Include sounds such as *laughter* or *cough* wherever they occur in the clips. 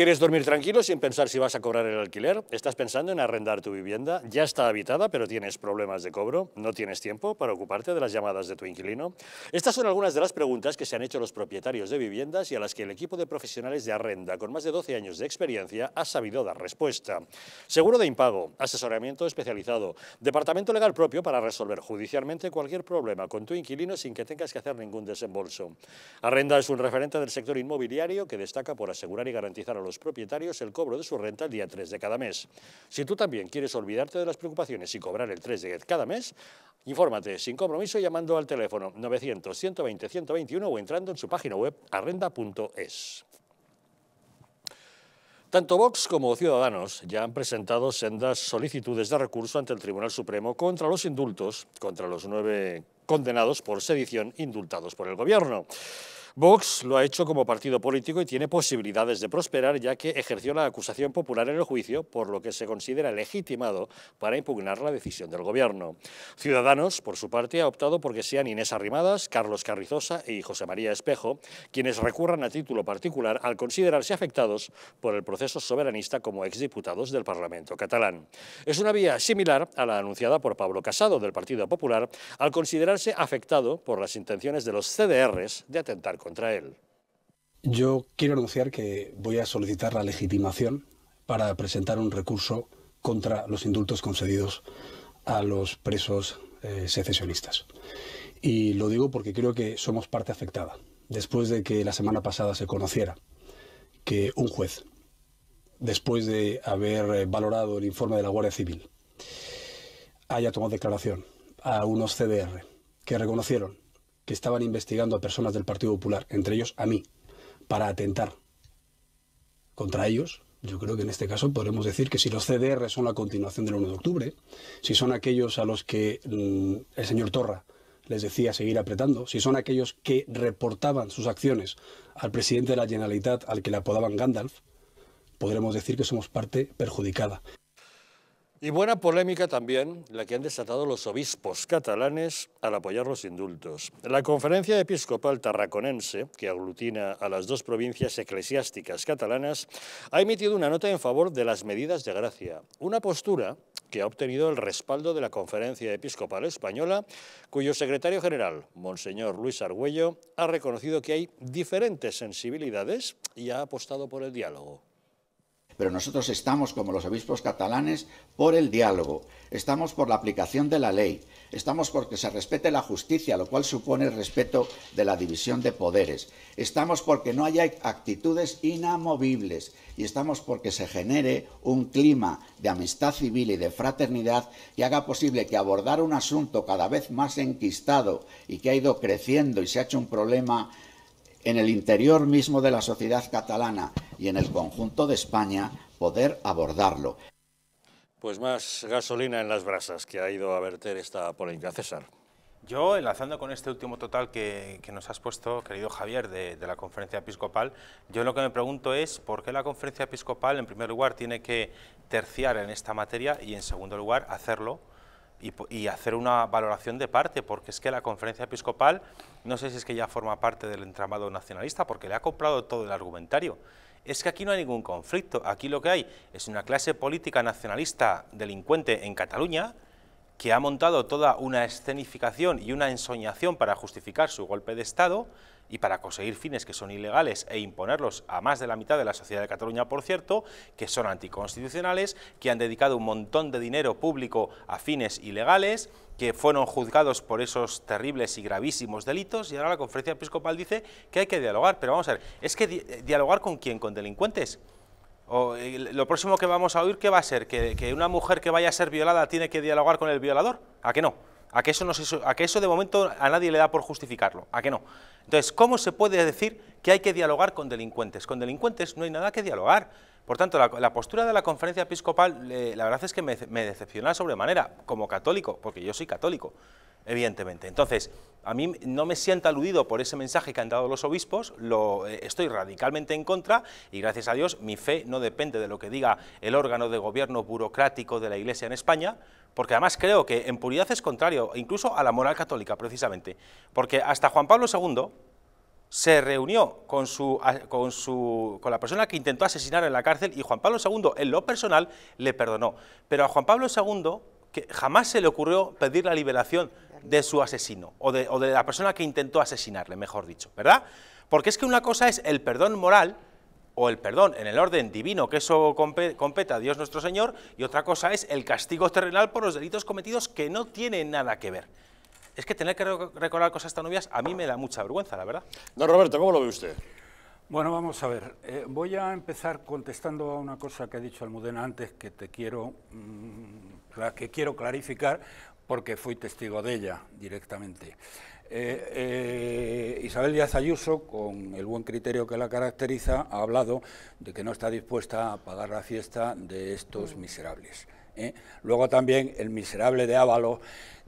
¿Quieres dormir tranquilo sin pensar si vas a cobrar el alquiler? ¿Estás pensando en arrendar tu vivienda? ¿Ya está habitada pero tienes problemas de cobro? ¿No tienes tiempo para ocuparte de las llamadas de tu inquilino? Estas son algunas de las preguntas que se han hecho los propietarios de viviendas y a las que el equipo de profesionales de arrenda con más de 12 años de experiencia ha sabido dar respuesta. Seguro de impago, asesoramiento especializado, departamento legal propio para resolver judicialmente cualquier problema con tu inquilino sin que tengas que hacer ningún desembolso. Arrenda es un referente del sector inmobiliario que destaca por asegurar y garantizar a los los propietarios el cobro de su renta el día 3 de cada mes. Si tú también quieres olvidarte de las preocupaciones y cobrar el 3 de cada mes, infórmate sin compromiso llamando al teléfono 900-120-121 o entrando en su página web arrenda.es. Tanto Vox como Ciudadanos ya han presentado sendas solicitudes de recurso ante el Tribunal Supremo contra los indultos, contra los nueve condenados por sedición indultados por el Gobierno. Vox lo ha hecho como partido político y tiene posibilidades de prosperar ya que ejerció la acusación popular en el juicio, por lo que se considera legitimado para impugnar la decisión del gobierno. Ciudadanos, por su parte, ha optado porque sean Inés Arrimadas, Carlos Carrizosa y José María Espejo quienes recurran a título particular al considerarse afectados por el proceso soberanista como exdiputados del Parlamento catalán. Es una vía similar a la anunciada por Pablo Casado del Partido Popular al considerarse afectado por las intenciones de los CDRs de atentar contra él. Yo quiero anunciar que voy a solicitar la legitimación para presentar un recurso contra los indultos concedidos a los presos eh, secesionistas. Y lo digo porque creo que somos parte afectada. Después de que la semana pasada se conociera que un juez, después de haber eh, valorado el informe de la Guardia Civil, haya tomado declaración a unos CDR que reconocieron que estaban investigando a personas del Partido Popular, entre ellos a mí, para atentar contra ellos, yo creo que en este caso podremos decir que si los CDR son la continuación del 1 de octubre, si son aquellos a los que mm, el señor Torra les decía seguir apretando, si son aquellos que reportaban sus acciones al presidente de la Generalitat, al que le apodaban Gandalf, podremos decir que somos parte perjudicada. Y buena polémica también la que han desatado los obispos catalanes al apoyar los indultos. La conferencia episcopal tarraconense, que aglutina a las dos provincias eclesiásticas catalanas, ha emitido una nota en favor de las medidas de gracia, una postura que ha obtenido el respaldo de la Conferencia Episcopal Española, cuyo secretario general, Monseñor Luis Argüello, ha reconocido que hay diferentes sensibilidades y ha apostado por el diálogo pero nosotros estamos, como los obispos catalanes, por el diálogo, estamos por la aplicación de la ley, estamos porque se respete la justicia, lo cual supone el respeto de la división de poderes, estamos porque no haya actitudes inamovibles y estamos porque se genere un clima de amistad civil y de fraternidad que haga posible que abordar un asunto cada vez más enquistado y que ha ido creciendo y se ha hecho un problema en el interior mismo de la sociedad catalana y en el conjunto de España poder abordarlo. Pues más gasolina en las brasas que ha ido a verter esta polémica, César. Yo, enlazando con este último total que, nos has puesto, querido Javier, de, de, la conferencia episcopal, yo lo que me pregunto es por qué la conferencia episcopal, en primer lugar, tiene que terciar en esta materia y, en segundo lugar, hacerlo y, hacer una valoración de parte, porque es que la conferencia episcopal, no sé si es que ya forma parte del entramado nacionalista, porque le ha comprado todo el argumentario. Es que aquí no hay ningún conflicto, aquí lo que hay es una clase política nacionalista delincuente en Cataluña, que ha montado toda una escenificación y una ensoñación para justificar su golpe de Estado, y para conseguir fines que son ilegales e imponerlos a más de la mitad de la sociedad de Cataluña, por cierto, que son anticonstitucionales, que han dedicado un montón de dinero público a fines ilegales, que fueron juzgados por esos terribles y gravísimos delitos y ahora la conferencia episcopal dice que hay que dialogar, pero vamos a ver, ¿es que eh, dialogar con quién? ¿Con delincuentes? O, eh, ¿Lo próximo que vamos a oír qué va a ser? ¿Que, ¿Que una mujer que vaya a ser violada tiene que dialogar con el violador? ¿A qué no? A que, eso de momento a nadie le da por justificarlo, a que no. Entonces, ¿cómo se puede decir que hay que dialogar con delincuentes? Con delincuentes no hay nada que dialogar. Por tanto, la, postura de la conferencia episcopal, eh, la verdad es que me, me decepciona sobremanera, como católico, porque yo soy católico evidentemente. Entonces, a mí no me siento aludido por ese mensaje que han dado los obispos, lo, eh, estoy radicalmente en contra y gracias a Dios mi fe no depende de lo que diga el órgano de gobierno burocrático de la Iglesia en España, porque además creo que en puridad es contrario incluso a la moral católica precisamente, porque hasta Juan Pablo II se reunió con, su, con, su, con la persona que intentó asesinar en la cárcel y Juan Pablo II en lo personal le perdonó, pero a Juan Pablo II que jamás se le ocurrió pedir la liberación de su asesino, o de, o de la persona que intentó asesinarle, mejor dicho, ¿verdad? Porque es que una cosa es el perdón moral, o el perdón en el orden divino que eso compete a Dios nuestro Señor, y otra cosa es el castigo terrenal por los delitos cometidos que no tienen nada que ver. Es que tener que recordar cosas tan novias a mí me da mucha vergüenza, la verdad. Don Roberto, ¿cómo lo ve usted? Bueno, vamos a ver. Eh, voy a empezar contestando a una cosa que ha dicho Almudena antes que te quiero, mm, que quiero clarificar, porque fui testigo de ella directamente. Eh, eh, Isabel Díaz Ayuso, con el buen criterio que la caracteriza, ha hablado de que no está dispuesta a pagar la fiesta de estos miserables. ¿eh? Luego también el miserable de Ávalo,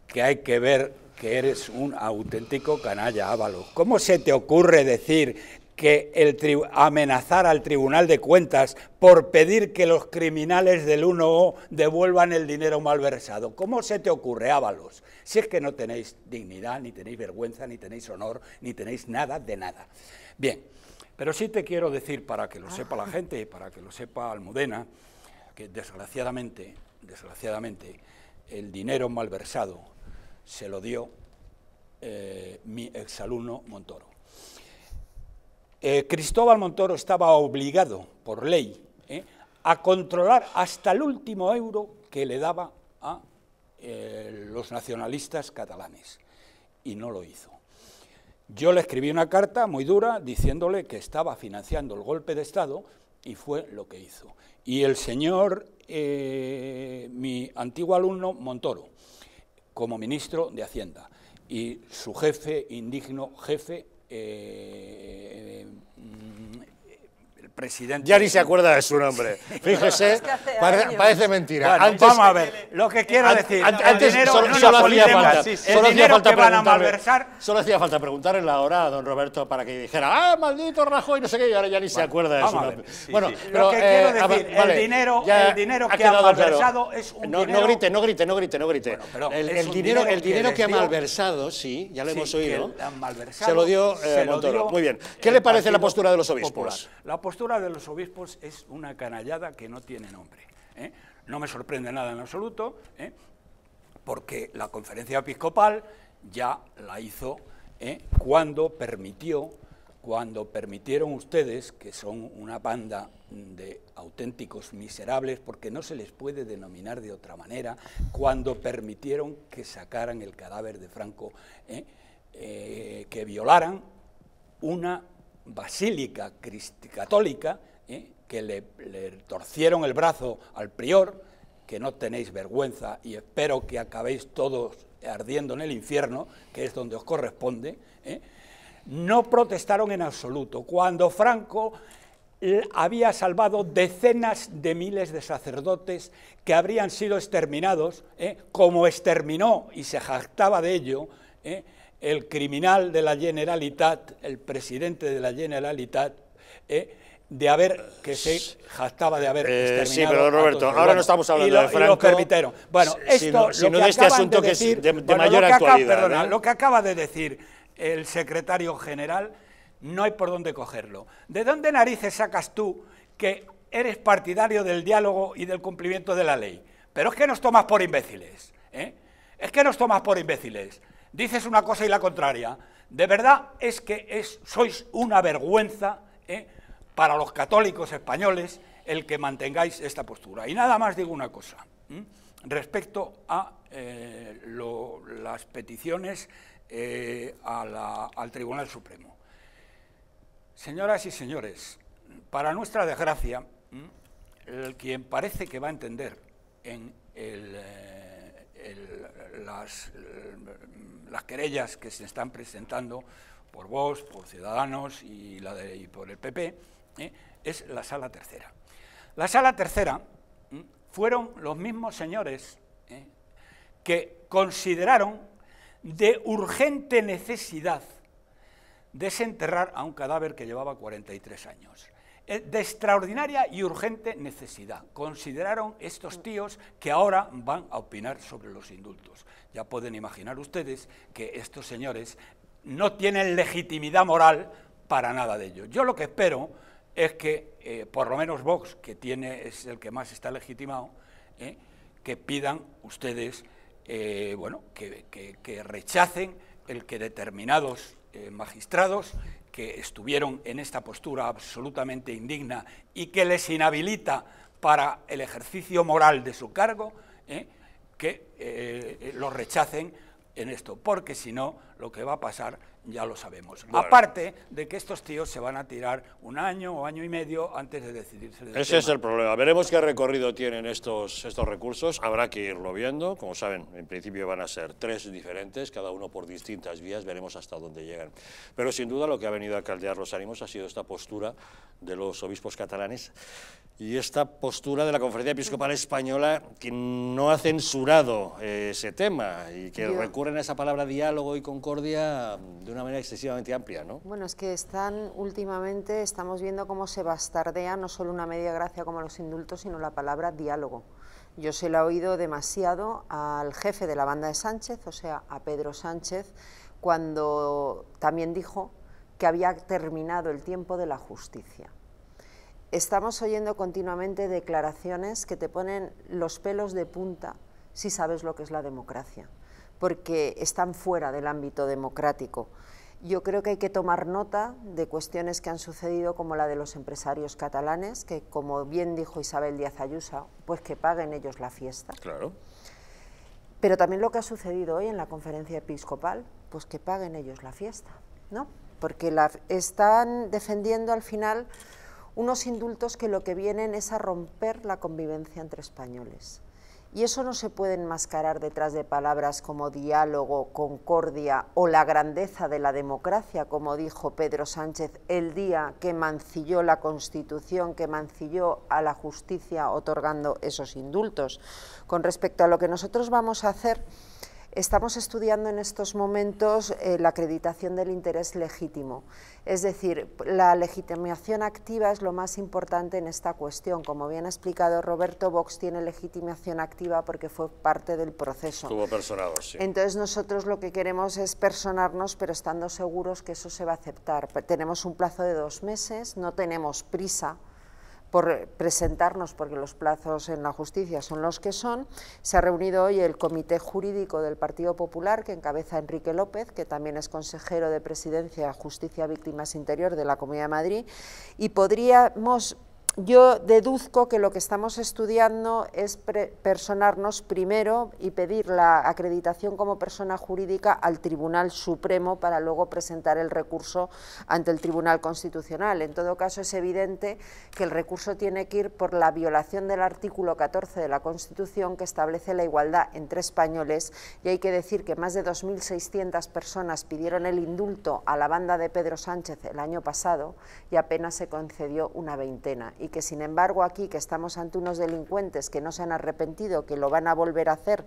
que hay que ver que eres un auténtico canalla, Ávalo. ¿Cómo se te ocurre decir que amenazar al Tribunal de Cuentas por pedir que los criminales del 1O devuelvan el dinero malversado. ¿Cómo se te ocurre, Ábalos? Si es que no tenéis dignidad, ni tenéis vergüenza, ni tenéis honor, ni tenéis nada de nada. Bien, pero sí te quiero decir, para que lo ah. sepa la gente para que lo sepa Almudena, que desgraciadamente, desgraciadamente, el dinero malversado se lo dio eh, mi exalumno Montoro. Eh, Cristóbal Montoro estaba obligado, por ley, eh, a controlar hasta el último euro que le daba a eh, los nacionalistas catalanes. Y no lo hizo. Yo le escribí una carta muy dura diciéndole que estaba financiando el golpe de Estado y fue lo que hizo. Y el señor, mi antiguo alumno Montoro, como ministro de Hacienda, y su jefe, indigno jefe, presidente. Ya ni se acuerda de su nombre. *laughs* Fíjese, parece mentira. vamos a ver, lo que quiero decir. antes solo, hacía falta, solo hacía falta preguntar. en la hora a don Roberto para que dijera, ah, maldito Rajoy, no sé qué, y ahora ya ni se acuerda de su nombre. bueno, pero, lo que quiero eh, decir, el dinero, el dinero que ha malversado es un no, No grite, no grite, no grite, no grite. el, dinero, el dinero que ha malversado, sí, ya lo hemos oído. Se lo dio eh, Montoro. Muy bien. ¿Qué le parece la postura de los obispos? La de los obispos es una canallada que no tiene nombre. ¿eh? No me sorprende nada en absoluto, ¿eh? porque la conferencia episcopal ya la hizo ¿eh? cuando permitió, cuando permitieron ustedes, que son una banda de auténticos miserables, porque no se les puede denominar de otra manera, cuando permitieron que sacaran el cadáver de Franco, que violaran una basílica católica, ¿eh? que le, torcieron el brazo al prior, que no tenéis vergüenza y espero que acabéis todos ardiendo en el infierno, que es donde os corresponde, ¿eh? no protestaron en absoluto. Cuando Franco había salvado decenas de miles de sacerdotes que habrían sido exterminados, ¿eh? como exterminó y se jactaba de ello, el criminal de la Generalitat, el presidente de la Generalitat, eh, de haber, que se jactaba de haber eh, Sí, pero Roberto, ahora no estamos hablando de Franco. Y permitieron. Bueno, esto, sino, este que este asunto que es de, mayor actualidad. Acaba, perdona, Lo que acaba de decir el secretario general, no hay por dónde cogerlo. ¿De dónde narices sacas tú que eres partidario del diálogo y del cumplimiento de la ley? Pero es que nos tomas por imbéciles, ¿eh? Es que nos tomas por imbéciles dices una cosa y la contraria. De verdad es que sois una vergüenza ¿eh? para los católicos españoles el que mantengáis esta postura. Y nada más digo una cosa respecto a eh, las peticiones eh, al Tribunal Supremo. Señoras y señores, para nuestra desgracia, el, quien parece que va a entender en el, las las querellas que se están presentando por vos, por Ciudadanos y, por el PP, ¿eh? es la sala tercera. La sala tercera ¿eh? fueron los mismos señores ¿eh? que consideraron de urgente necesidad desenterrar a un cadáver que llevaba 43 años. De extraordinaria y urgente necesidad. Consideraron estos tíos que ahora van a opinar sobre los indultos. Ya pueden imaginar ustedes que estos señores no tienen legitimidad moral para nada de ello. Yo lo que espero es que, eh, por lo menos Vox, que tiene, es el que más está legitimado, eh, que pidan ustedes eh, bueno, que, que, rechacen el que determinados magistrados que estuvieron en esta postura absolutamente indigna y que les inhabilita para el ejercicio moral de su cargo, que eh, eh, lo rechacen en esto, porque si no, lo que va a pasar ya lo sabemos. Aparte de que estos tíos se van a tirar un año o año y medio antes de decidirse. Ese es el problema. Veremos qué recorrido tienen estos, estos recursos. Habrá que irlo viendo. Como saben, en principio van a ser tres diferentes, cada uno por distintas vías. Veremos hasta dónde llegan. Pero sin duda lo que ha venido a caldear los ánimos ha sido esta postura de los obispos catalanes y esta postura de la Conferencia Episcopal Española que no ha censurado eh, ese tema y que recurren a esa palabra diálogo y concordia una manera excesivamente amplia, ¿no? Bueno, es que están últimamente, estamos viendo cómo se bastardea no solo una media gracia como los indultos, sino la palabra diálogo. Yo se la he oído demasiado al jefe de la banda de Sánchez, o sea, a Pedro Sánchez, cuando también dijo que había terminado el tiempo de la justicia. Estamos oyendo continuamente declaraciones que te ponen los pelos de punta si sabes lo que es la democracia porque están fuera del ámbito democrático. Yo creo que hay que tomar nota de cuestiones que han sucedido como la de los empresarios catalanes, que como bien dijo Isabel Díaz Ayusa, pues que paguen ellos la fiesta. Claro. Pero también lo que ha sucedido hoy en la conferencia episcopal, pues que paguen ellos la fiesta, ¿no? Porque están defendiendo al final unos indultos que lo que vienen es a romper la convivencia entre españoles. Y eso no se puede enmascarar detrás de palabras como diálogo, concordia o la grandeza de la democracia, como dijo Pedro Sánchez el día que mancilló la Constitución, que mancilló a la justicia otorgando esos indultos. Con respecto a lo que nosotros vamos a hacer, Estamos estudiando en estos momentos eh, la acreditación del interés legítimo. Es decir, la legitimación activa es lo más importante en esta cuestión. Como bien ha explicado Roberto, Vox tiene legitimación activa porque fue parte del proceso. Estuvo personado, sí. Entonces nosotros lo que queremos es personarnos, pero estando seguros que eso se va a aceptar. Tenemos un plazo de dos meses, no tenemos prisa por presentarnos, porque los plazos en la justicia son los que son. Se ha reunido hoy el Comité Jurídico del Partido Popular, que encabeza Enrique López, que también es consejero de Presidencia, Justicia, Víctimas Interior de la Comunidad de Madrid, y podríamos yo deduzco que lo que estamos estudiando es personarnos primero y pedir la acreditación como persona jurídica al Tribunal Supremo para luego presentar el recurso ante el Tribunal Constitucional. En todo caso, es evidente que el recurso tiene que ir por la violación del artículo 14 de la Constitución que establece la igualdad entre españoles y hay que decir que más de 2.600 personas pidieron el indulto a la banda de Pedro Sánchez el año pasado y apenas se concedió una veintena y que sin embargo aquí que estamos ante unos delincuentes que no se han arrepentido, que lo van a volver a hacer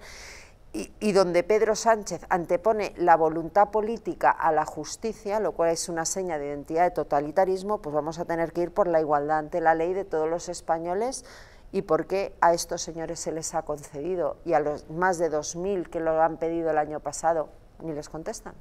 y, donde Pedro Sánchez antepone la voluntad política a la justicia, lo cual es una seña de identidad de totalitarismo, pues vamos a tener que ir por la igualdad ante la ley de todos los españoles y por qué a estos señores se les ha concedido y a los más de 2.000 que lo han pedido el año pasado ni les contestan.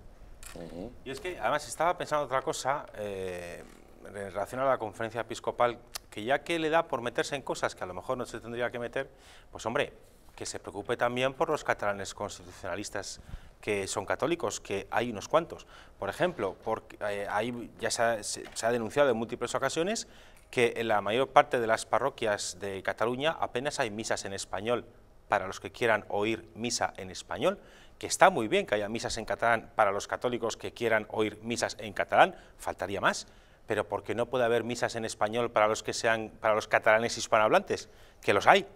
Y es que además estaba pensando otra cosa, eh, en relación a la conferencia episcopal, que ya que le da por meterse en cosas que a lo mejor no se tendría que meter, pues hombre, que se preocupe también por los catalanes constitucionalistas que son católicos, que hay unos cuantos. Por ejemplo, porque, eh, ya se ha denunciado en múltiples ocasiones que en la mayor parte de las parroquias de Cataluña apenas hay misas en español para los que quieran oír misa en español, que está muy bien que haya misas en catalán para los católicos que quieran oír misas en catalán, faltaría más, pero porque no puede haber misas en español para los que sean para los catalanes hispanohablantes, que los hay.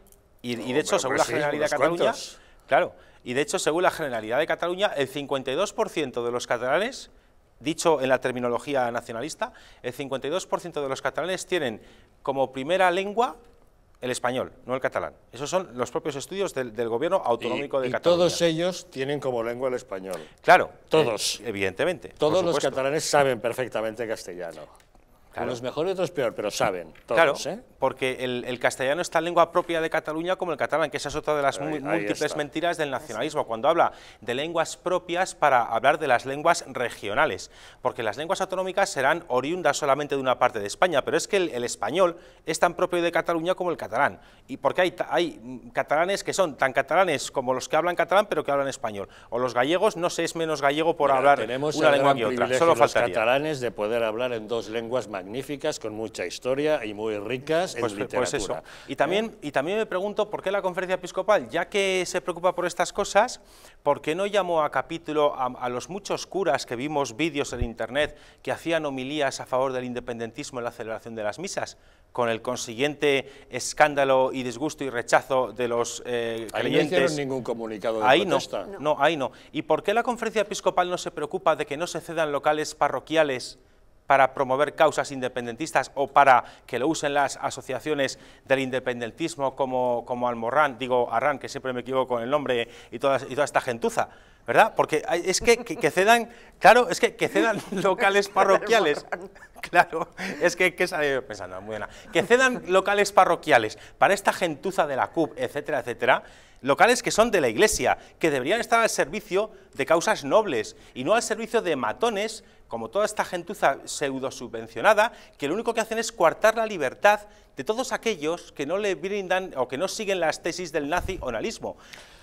Y, de hecho, según la pues Generalidad de Cataluña, claro, y de hecho, según la Generalidad de Cataluña, el 52% de los catalanes, dicho en la terminología nacionalista, el 52% de los catalanes tienen como primera lengua el español, no el catalán. Esos son los propios estudios del, gobierno autonómico de y todos ellos tienen como lengua el español. Claro. Todos. Eh, evidentemente. Todos los catalanes saben perfectamente castellano. Claro. Unos mejor y otros peor, pero saben todos, claro, ¿eh? porque el, castellano es tan lengua propia de Cataluña como el catalán, que esa es otra de las múltiples mentiras del nacionalismo, cuando habla de lenguas propias para hablar de las lenguas regionales, porque las lenguas autonómicas serán oriundas solamente de una parte de España, pero es que el, español es tan propio de Cataluña como el catalán, y porque hay, hay catalanes que son tan catalanes como los que hablan catalán, pero que hablan español, o los gallegos, no sé, es menos gallego por hablar una lengua que otra, solo los catalanes de poder hablar en dos lenguas magníficas, con mucha historia y muy ricas en pues, pues, pues literatura. eso. Y, también, y también me pregunto por qué la conferencia episcopal, ya que se preocupa por estas cosas, ¿por qué no llamó a capítulo a, los muchos curas que vimos vídeos en internet que hacían homilías a favor del independentismo en la celebración de las misas? con el consiguiente escándalo y disgusto y rechazo de los eh, creyentes. no hicieron ningún comunicado de ahí protesta. no, ahí no. ¿Y por qué la conferencia episcopal no se preocupa de que no se cedan locales parroquiales para promover causas independentistas o para que lo usen las asociaciones del independentismo como, como Almorrán, digo Arrán, que siempre me equivoco con el nombre, y toda, esta gentuza. ¿verdad? Porque es que, cedan, claro, es que, que cedan *laughs* locales parroquiales, claro, es que, qué pensando, muy buena, que cedan locales parroquiales para esta gentuza de la CUP, etcétera, etcétera, locales que son de la Iglesia, que deberían estar al servicio de causas nobles y no al servicio de matones como toda esta gentuza pseudo subvencionada, que lo único que hacen es coartar la libertad de todos aquellos que no le brindan o que no siguen las tesis del nazi onalismo.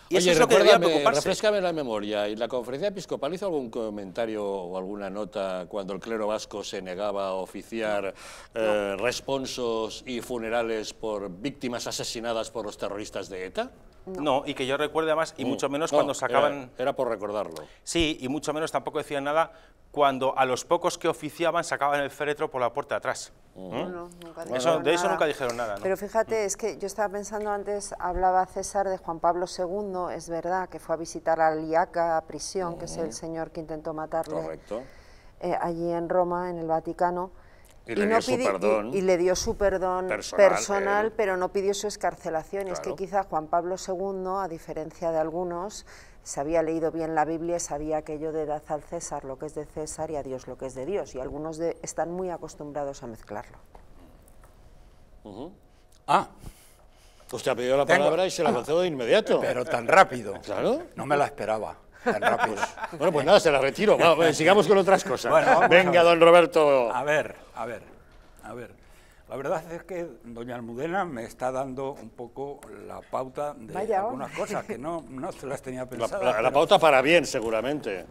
Y eso es lo que debería preocuparse. refrescame la memoria, ¿y la conferencia episcopal hizo algún comentario o alguna nota cuando el clero vasco se negaba a oficiar eh, responsos y funerales por víctimas asesinadas por los terroristas de ETA? No. y que yo recuerde además, y mucho menos cuando sacaban... Era, por recordarlo. Sí, y mucho menos tampoco decían nada cuando a los pocos que oficiaban sacaban el féretro por la puerta atrás. de eso nunca dijeron nada. Pero fíjate, es que yo estaba pensando antes, hablaba César de Juan Pablo II, es verdad, que fue a visitar a Aliaca a prisión, que es el señor que intentó matarlo Correcto. Eh, allí en Roma, en el Vaticano y, le dio su perdón personal, pero no pidió su escarcelación. Y es que quizá Juan Pablo II, a diferencia de algunos, se había leído bien la Biblia y sabía aquello de edad al César lo que es de César y a Dios lo que es de Dios. Y algunos están muy acostumbrados a mezclarlo. Ah, usted ha pedido la palabra y se la concedo de inmediato. Pero tan rápido. Claro. No me la esperaba. Ah, pues, bueno, pues nada, se la retiro. sigamos con otras cosas. Venga, don Roberto. A ver, a ver, a ver. La verdad es que doña Almudena me está dando un poco la pauta de algunas cosas que no, se las tenía pensadas. La, pauta para bien, seguramente.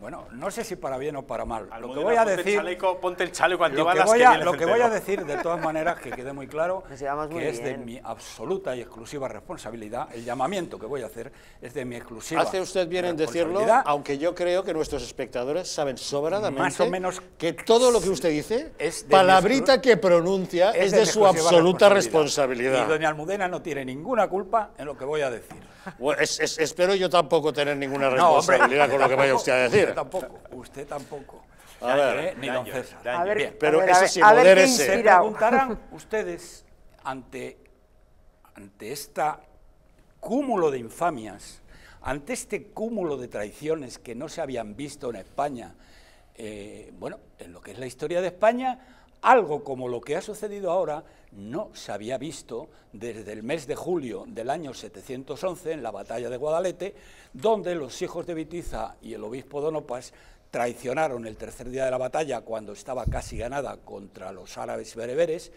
bueno, no sé si para bien o para mal. lo que voy a decir... El chaleco, ponte el chaleco Lo que, voy a, lo que voy a decir, de todas maneras, que quede muy claro, que es de mi absoluta y exclusiva responsabilidad. El llamamiento que voy a hacer es de mi exclusiva Hace usted bien en decirlo, aunque yo creo que nuestros espectadores saben sobradamente... Más o menos... Que todo lo que usted dice, es palabrita que pronuncia es, de su absoluta responsabilidad. Y doña Almudena no tiene ninguna culpa en lo que voy a decir. Bueno, espero yo tampoco tener ninguna responsabilidad con lo que vaya usted a decir. Usted tampoco, usted tampoco. A ver, eh, ni don César. A ver, Pero eso sí, Se preguntarán ustedes ante, ante este cúmulo de infamias, ante este cúmulo de traiciones que no se habían visto en España, eh, bueno, en lo que es la historia de España, algo como lo que ha sucedido ahora no se había visto desde el mes de julio del año 711 en la batalla de Guadalete, donde los hijos de Vitiza y el obispo Donopas traicionaron el tercer día de la batalla cuando estaba casi ganada contra los árabes bereberes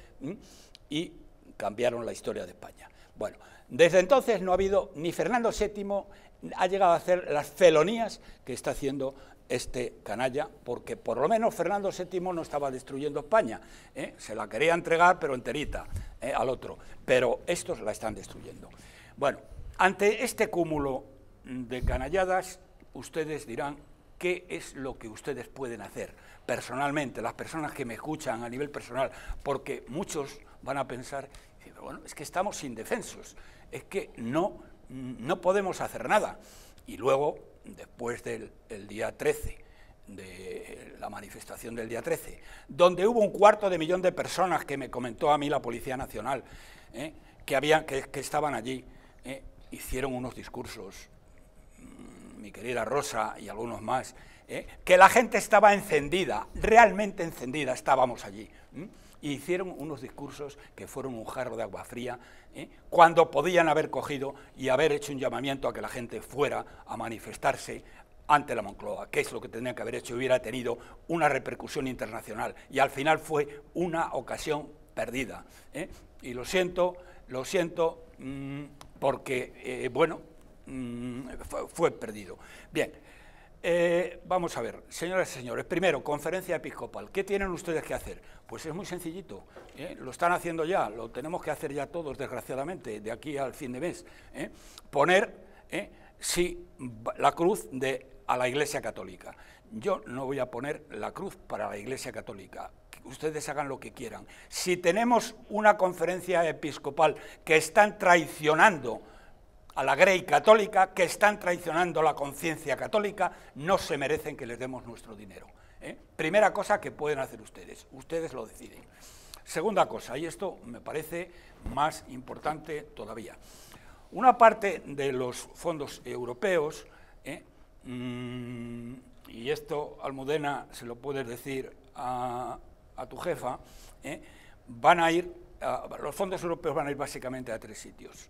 y cambiaron la historia de España. Bueno, desde entonces no ha habido ni Fernando VII ha llegado a hacer las felonías que está haciendo este canalla, porque por lo menos Fernando VII no estaba destruyendo España. ¿eh? Se la quería entregar, pero enterita, ¿eh? al otro. Pero estos la están destruyendo. Bueno, ante este cúmulo de canalladas, ustedes dirán, ¿qué es lo que ustedes pueden hacer personalmente? Las personas que me escuchan a nivel personal, porque muchos van a pensar, bueno, es que estamos indefensos, es que no, no podemos hacer nada. Y luego después del día 13, de la manifestación del día 13, donde hubo un cuarto de millón de personas que me comentó a mí la Policía Nacional, ¿eh? que, que, estaban allí, ¿eh? hicieron unos discursos, mm, mi querida Rosa y algunos más, ¿eh? que la gente estaba encendida, realmente encendida, estábamos allí. Y hicieron unos discursos que fueron un jarro de agua fría ¿eh? cuando podían haber cogido y haber hecho un llamamiento a que la gente fuera a manifestarse ante la Moncloa, que es lo que tendrían que haber hecho, y hubiera tenido una repercusión internacional. Y al final fue una ocasión perdida. ¿eh? Y lo siento, lo siento, mm, porque, eh, bueno, mm, fue, fue perdido. Bien. Eh, vamos a ver, señoras y señores, primero, conferencia episcopal. ¿Qué tienen ustedes que hacer? Pues es muy sencillito. ¿eh? Lo están haciendo ya, lo tenemos que hacer ya todos, desgraciadamente, de aquí al fin de mes. ¿eh? Poner sí, la cruz de, a la Iglesia Católica. Yo no voy a poner la cruz para la Iglesia Católica. Ustedes hagan lo que quieran. Si tenemos una conferencia episcopal que están traicionando a la Grey católica, que están traicionando la conciencia católica, no se merecen que les demos nuestro dinero. ¿eh? Primera cosa que pueden hacer ustedes, ustedes lo deciden. Segunda cosa, y esto me parece más importante todavía. Una parte de los fondos europeos, ¿eh? mm, y esto Almudena se lo puedes decir a, tu jefa, ¿eh? van a ir, los fondos europeos van a ir básicamente a tres sitios.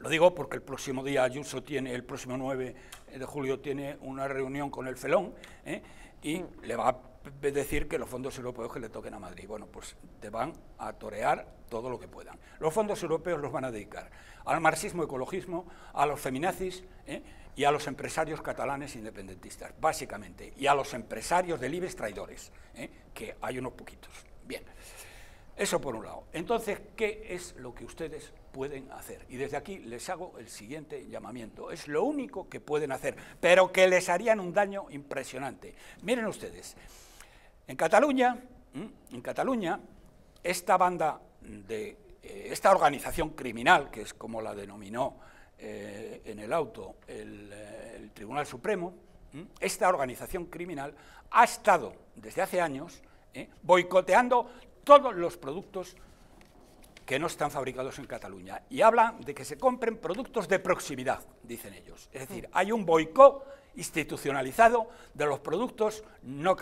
Lo digo porque el próximo día Ayuso tiene, el próximo 9 de julio tiene una reunión con el Felón ¿eh? y le va a decir que los fondos europeos que le toquen a Madrid. Bueno, pues te van a torear todo lo que puedan. Los fondos europeos los van a dedicar al marxismo-ecologismo, a los feminazis ¿eh? y a los empresarios catalanes independentistas, básicamente, y a los empresarios de libres traidores, ¿eh? que hay unos poquitos. Bien, eso por un lado. Entonces, ¿qué es lo que ustedes pueden hacer. Y desde aquí les hago el siguiente llamamiento. Es lo único que pueden hacer, pero que les harían un daño impresionante. Miren ustedes, en Cataluña, en Cataluña, esta banda de eh, esta organización criminal, que es como la denominó eh, en el auto el, eh, Tribunal Supremo, esta organización criminal ha estado desde hace años boicoteando todos los productos que no están fabricados en Cataluña. Y hablan de que se compren productos de proximidad, dicen ellos. Es decir, hay un boicot institucionalizado de los productos no,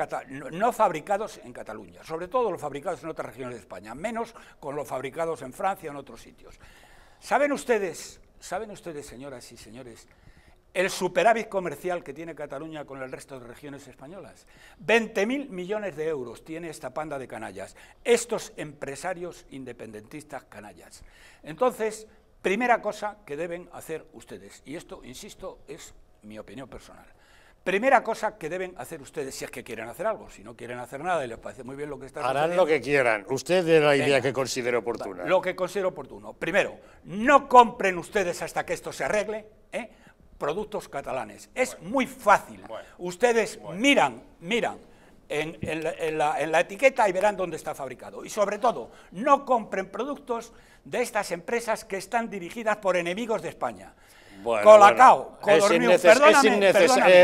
no, fabricados en Cataluña, sobre todo los fabricados en otras regiones de España, menos con los fabricados en Francia, o en otros sitios. ¿Saben ustedes, saben ustedes, señoras y señores, el superávit comercial que tiene Cataluña con el resto de regiones españolas. 20.000 millones de euros tiene esta panda de canallas, estos empresarios independentistas canallas. Entonces, primera cosa que deben hacer ustedes, y esto, insisto, es mi opinión personal. Primera cosa que deben hacer ustedes, si es que quieren hacer algo, si no quieren hacer nada y les parece muy bien lo que están haciendo. Harán lo que quieran. Ustedes la idea que considero oportuna. Lo que considero oportuno. Primero, no compren ustedes hasta que esto se arregle, ¿eh? productos catalanes. Es muy fácil. Ustedes miran, miran en, la, etiqueta y verán dónde está fabricado. Y sobre todo, no compren productos de estas empresas que están dirigidas por enemigos de España. Colacao,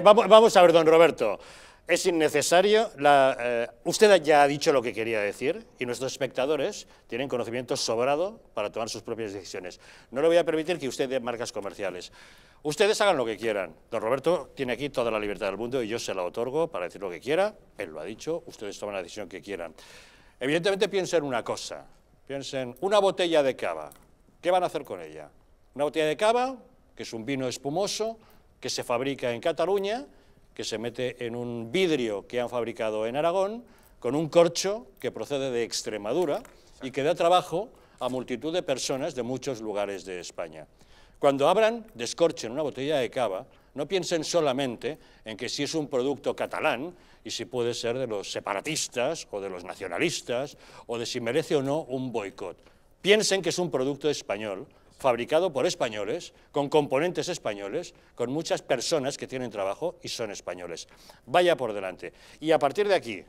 vamos a ver, don Roberto es innecesario. La, eh, usted ya ha dicho lo que quería decir y nuestros espectadores tienen conocimiento sobrado para tomar sus propias decisiones. No le voy a permitir que usted dé marcas comerciales. Ustedes hagan lo que quieran. Don Roberto tiene aquí toda la libertad del mundo y yo se la otorgo para decir lo que quiera. Él lo ha dicho, ustedes toman la decisión que quieran. Evidentemente piensen una cosa. Piensen, una botella de cava. ¿Qué van a hacer con ella? Una botella de cava, que es un vino espumoso, que se fabrica en Cataluña que se mete en un vidrio que han fabricado en Aragón, con un corcho que procede de Extremadura y que da trabajo a multitud de personas de muchos lugares de España. Cuando abran, descorchen una botella de cava, no piensen solamente en que si es un producto catalán y si puede ser de los separatistas o de los nacionalistas o de si merece o no un boicot. Piensen que es un producto español fabricado por españoles, con componentes españoles, con muchas personas que tienen trabajo y son españoles. Vaya por delante. Y a partir de aquí,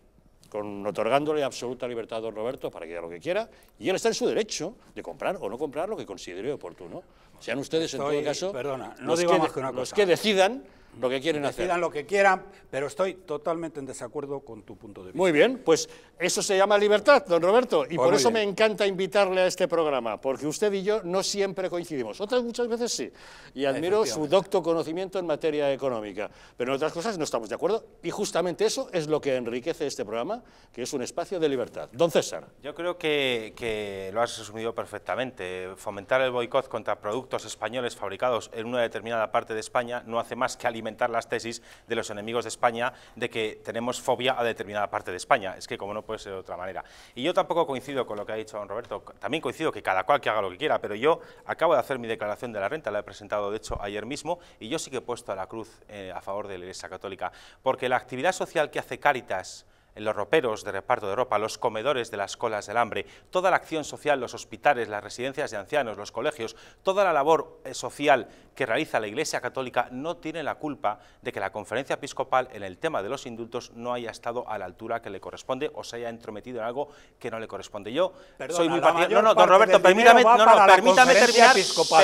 con, otorgándole absoluta libertad a don Roberto para que haga lo que quiera, y él está en su derecho de comprar o no comprar lo que considere oportuno. Sean ustedes, en todo caso, perdona, no digo los que decidan lo que quieren hacer. Decidan lo que quieran, pero estoy totalmente en desacuerdo con tu punto de vista. Muy bien, pues eso se llama libertad, don Roberto, y pues por eso me encanta invitarle a este programa, porque usted y yo no siempre coincidimos. Otras muchas veces sí, y admiro su docto conocimiento en materia económica, pero en otras cosas no estamos de acuerdo, y justamente eso es lo que enriquece este programa, que es un espacio de libertad. Don César. Yo creo que, que lo has resumido perfectamente. Fomentar el boicot contra productos españoles fabricados en una determinada parte de España no hace más que alimentar las tesis de los enemigos de España de que tenemos fobia a determinada parte de España. Es que como no puede ser de otra manera. Y yo tampoco coincido con lo que ha dicho don Roberto. También coincido que cada cual que haga lo que quiera, pero yo acabo de hacer mi declaración de la renta, la he presentado de hecho ayer mismo, y yo sí que he puesto a la cruz eh, a favor de la Iglesia Católica, porque la actividad social que hace Cáritas, los roperos de reparto de ropa, los comedores de las colas del hambre, toda la acción social, los hospitales, las residencias de ancianos, los colegios, toda la labor eh, social que realiza la Iglesia Católica no tiene la culpa de que la conferencia episcopal en el tema de los indultos no haya estado a la altura que le corresponde o se haya entrometido en algo que no le corresponde. Yo soy muy partidario. No, no, don Roberto, permítame, no, permítame terminar,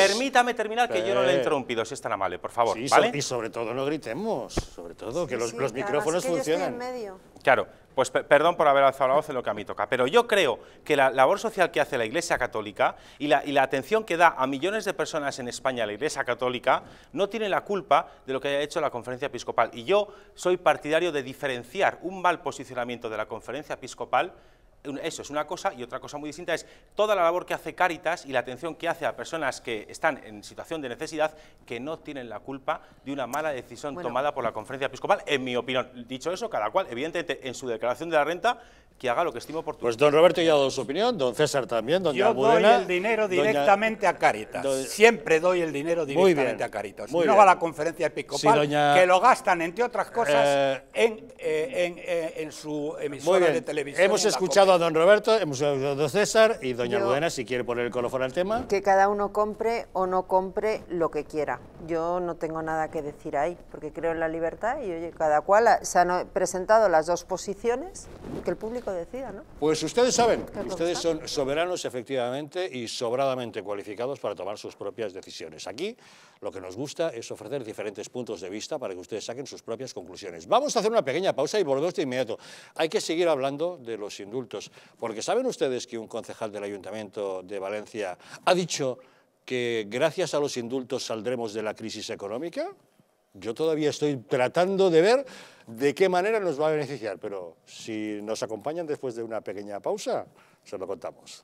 permítame terminar que yo no le he eh. interrumpido, si es tan amable, por favor. Sí, ¿vale? Y sobre todo no gritemos, sobre todo, que los, micrófonos funcionan. medio. Claro, pues perdón por haber alzado la voz en lo que a mí toca, pero yo creo que la labor social que hace la Iglesia Católica y la, atención que da a millones de personas en España la Iglesia Católica no tiene la culpa de lo que haya hecho la Conferencia Episcopal. Y yo soy partidario de diferenciar un mal posicionamiento de la Conferencia Episcopal eso es una cosa y otra cosa muy distinta es toda la labor que hace Cáritas y la atención que hace a personas que están en situación de necesidad que no tienen la culpa de una mala decisión tomada por la conferencia episcopal, en mi opinión. Dicho eso, cada cual, evidentemente, en su declaración de la renta, que haga lo que estimo oportuno. Pues don Roberto ya ha dado su opinión, don César también, don Yo doy el dinero directamente a Cáritas. Siempre doy el dinero directamente a Cáritas. Muy no bien. a la conferencia episcopal, que lo gastan, entre otras cosas, eh, eh, eh, En, su emisora de televisión. Hemos escuchado don Roberto, hemos oído de César y doña Luena si quiere poner el colofón al tema. Que cada uno compre o no compre lo que quiera. Yo no tengo nada que decir ahí, porque creo en la libertad y cada cual se han presentado las dos posiciones que el público decida, ¿no? Pues ustedes saben, ustedes son soberanos efectivamente y sobradamente cualificados para tomar sus propias decisiones. Aquí lo que nos gusta es ofrecer diferentes puntos de vista para que ustedes saquen sus propias conclusiones. Vamos a hacer una pequeña pausa y volvemos de inmediato. Hay que seguir hablando de los indultos. Porque saben ustedes que un concejal del Ayuntamiento de Valencia ha dicho que gracias a los indultos saldremos de la crisis económica. Yo todavía estoy tratando de ver de qué manera nos va a beneficiar, pero si nos acompañan después de una pequeña pausa, se lo contamos.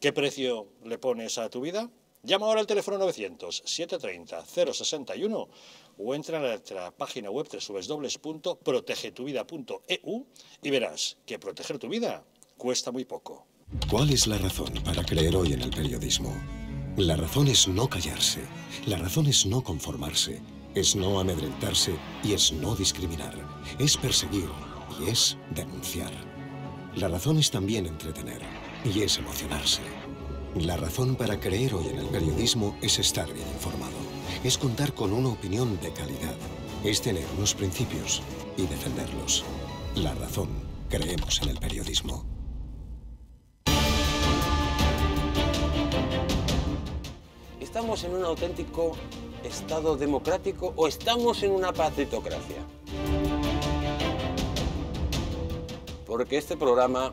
¿Qué precio le pones a tu vida? Llama ahora al teléfono 900-730-061 o entra en nuestra página web www.protegetuvida.eu y verás que proteger tu vida cuesta muy poco. ¿Cuál es la razón para creer hoy en el periodismo? La razón es no callarse, la razón es no conformarse, es no amedrentarse y es no discriminar, es perseguir y es denunciar. La razón es también entretener y es emocionarse. La razón para creer hoy en el periodismo es estar bien informado, es contar con una opinión de calidad, es tener unos principios y defenderlos. La razón, creemos en el periodismo. ¿Estamos en un auténtico Estado democrático o estamos en una patritocracia? Porque este programa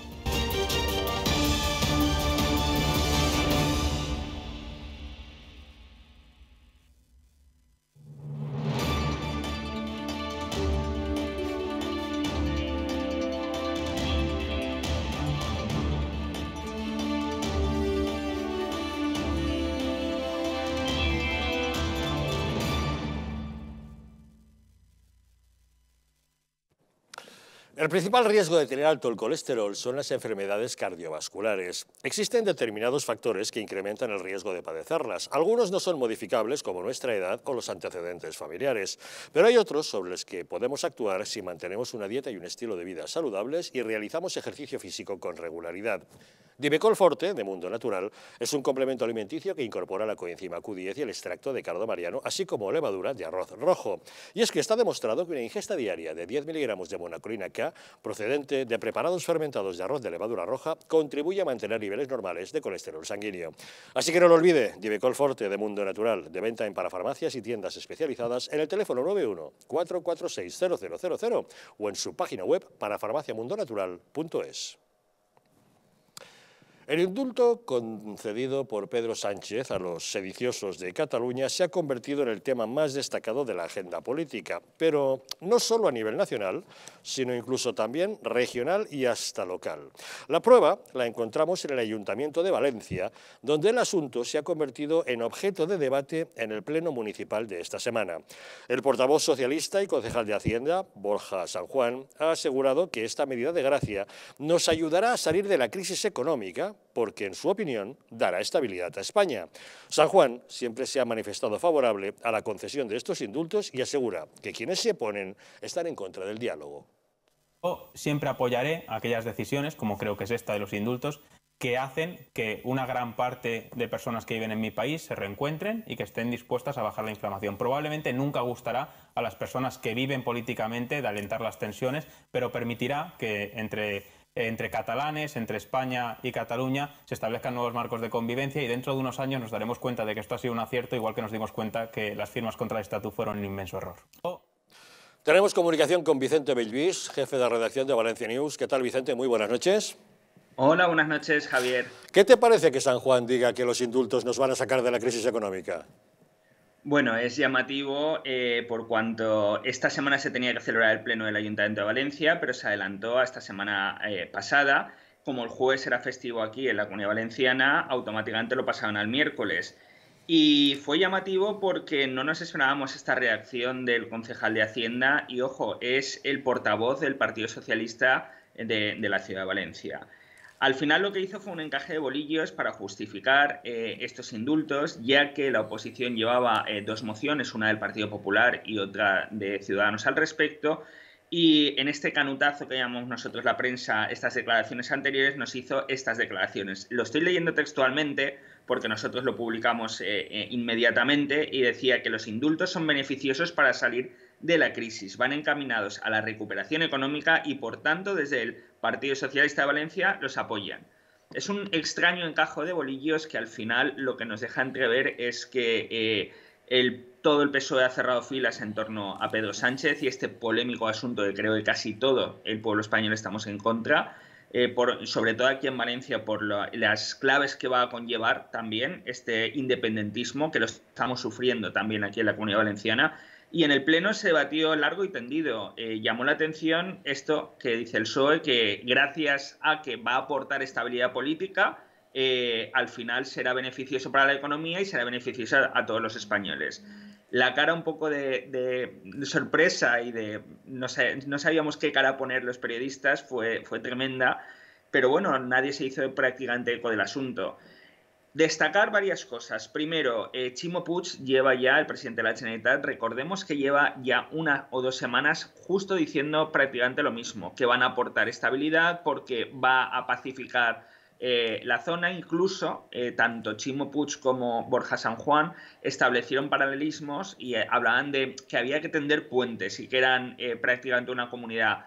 principal riesgo de tener alto el colesterol son las enfermedades cardiovasculares. Existen determinados factores que incrementan el riesgo de padecerlas. Algunos no son modificables, como nuestra edad o los antecedentes familiares, pero hay otros sobre los que podemos actuar si mantenemos una dieta y un estilo de vida saludables y realizamos ejercicio físico con regularidad. Dimecol Forte, de Mundo Natural, es un complemento alimenticio que incorpora la coenzima Q10 y el extracto de cardo mariano, así como levadura de arroz rojo. Y es que está demostrado que una ingesta diaria de 10 miligramos de monacolina K procedente de preparados fermentados de arroz de levadura roja contribuye a mantener niveles normales de colesterol sanguíneo. Así que no lo olvide, Divecol Forte de Mundo Natural, de venta en parafarmacias y tiendas especializadas en el teléfono 91 446 o en su página web parafarmaciamundonatural.es. El indulto concedido por Pedro Sánchez a los sediciosos de Cataluña se ha convertido en el tema más destacado de la agenda política, pero no solo a nivel nacional, sino incluso también regional y hasta local. La prueba la encontramos en el Ayuntamiento de Valencia, donde el asunto se ha convertido en objeto de debate en el Pleno Municipal de esta semana. El portavoz socialista y concejal de Hacienda, Borja San Juan, ha asegurado que esta medida de gracia nos ayudará a salir de la crisis económica porque, en su opinión, dará estabilidad a España. San Juan siempre se ha manifestado favorable a la concesión de estos indultos y asegura que quienes se oponen están en contra del diálogo. Yo siempre apoyaré aquellas decisiones, como creo que es esta de los indultos, que hacen que una gran parte de personas que viven en mi país se reencuentren y que estén dispuestas a bajar la inflamación. Probablemente nunca gustará a las personas que viven políticamente de alentar las tensiones, pero permitirá que entre entre catalanes, entre España y Cataluña, se establezcan nuevos marcos de convivencia y dentro de unos años nos daremos cuenta de que esto ha sido un acierto, igual que nos dimos cuenta que las firmas contra el estatuto fueron un inmenso error. Oh. Tenemos comunicación con Vicente Belvis, jefe de redacción de Valencia News. ¿Qué tal, Vicente? Muy buenas noches. Hola, buenas noches, Javier. ¿Qué te parece que San Juan diga que los indultos nos van a sacar de la crisis económica? Bueno, es llamativo eh, por cuanto esta semana se tenía que celebrar el Pleno del Ayuntamiento de Valencia, pero se adelantó a esta semana eh, pasada. Como el jueves era festivo aquí en la Comunidad Valenciana, automáticamente lo pasaron al miércoles. Y fue llamativo porque no nos esperábamos esta reacción del concejal de Hacienda y, ojo, es el portavoz del Partido Socialista de, de la Ciudad de Valencia. Al final lo que hizo fue un encaje de bolillos para justificar eh, estos indultos, ya que la oposición llevaba eh, dos mociones, una del Partido Popular y otra de Ciudadanos al respecto, y en este canutazo que llamamos nosotros la prensa, estas declaraciones anteriores, nos hizo estas declaraciones. Lo estoy leyendo textualmente porque nosotros lo publicamos eh, inmediatamente y decía que los indultos son beneficiosos para salir de la crisis. Van encaminados a la recuperación económica y, por tanto, desde el Partido Socialista de Valencia los apoyan. Es un extraño encajo de bolillos que al final lo que nos deja entrever es que eh, el, todo el PSOE ha cerrado filas en torno a Pedro Sánchez y este polémico asunto de creo que casi todo el pueblo español estamos en contra. Eh, por, sobre todo aquí en Valencia, por las claves que va a conllevar también este independentismo que lo estamos sufriendo también aquí en la comunidad valenciana y en el Pleno se debatió largo y tendido. Eh, llamó la atención esto que dice el PSOE, que gracias a que va a aportar estabilidad política, eh, al final será beneficioso para la economía y será beneficioso a, todos los españoles. La cara un poco de, sorpresa y de no, sabíamos qué cara poner los periodistas fue, fue tremenda, pero bueno, nadie se hizo prácticamente eco del asunto. Destacar varias cosas. Primero, Chimo eh, Puig lleva ya, el presidente de la Generalitat, recordemos que lleva ya una o dos semanas justo diciendo prácticamente lo mismo, que van a aportar estabilidad porque va a pacificar eh, la zona. Incluso, eh, tanto Chimo Puig como Borja San Juan establecieron paralelismos y hablaban de que había que tender puentes y que eran prácticamente una comunidad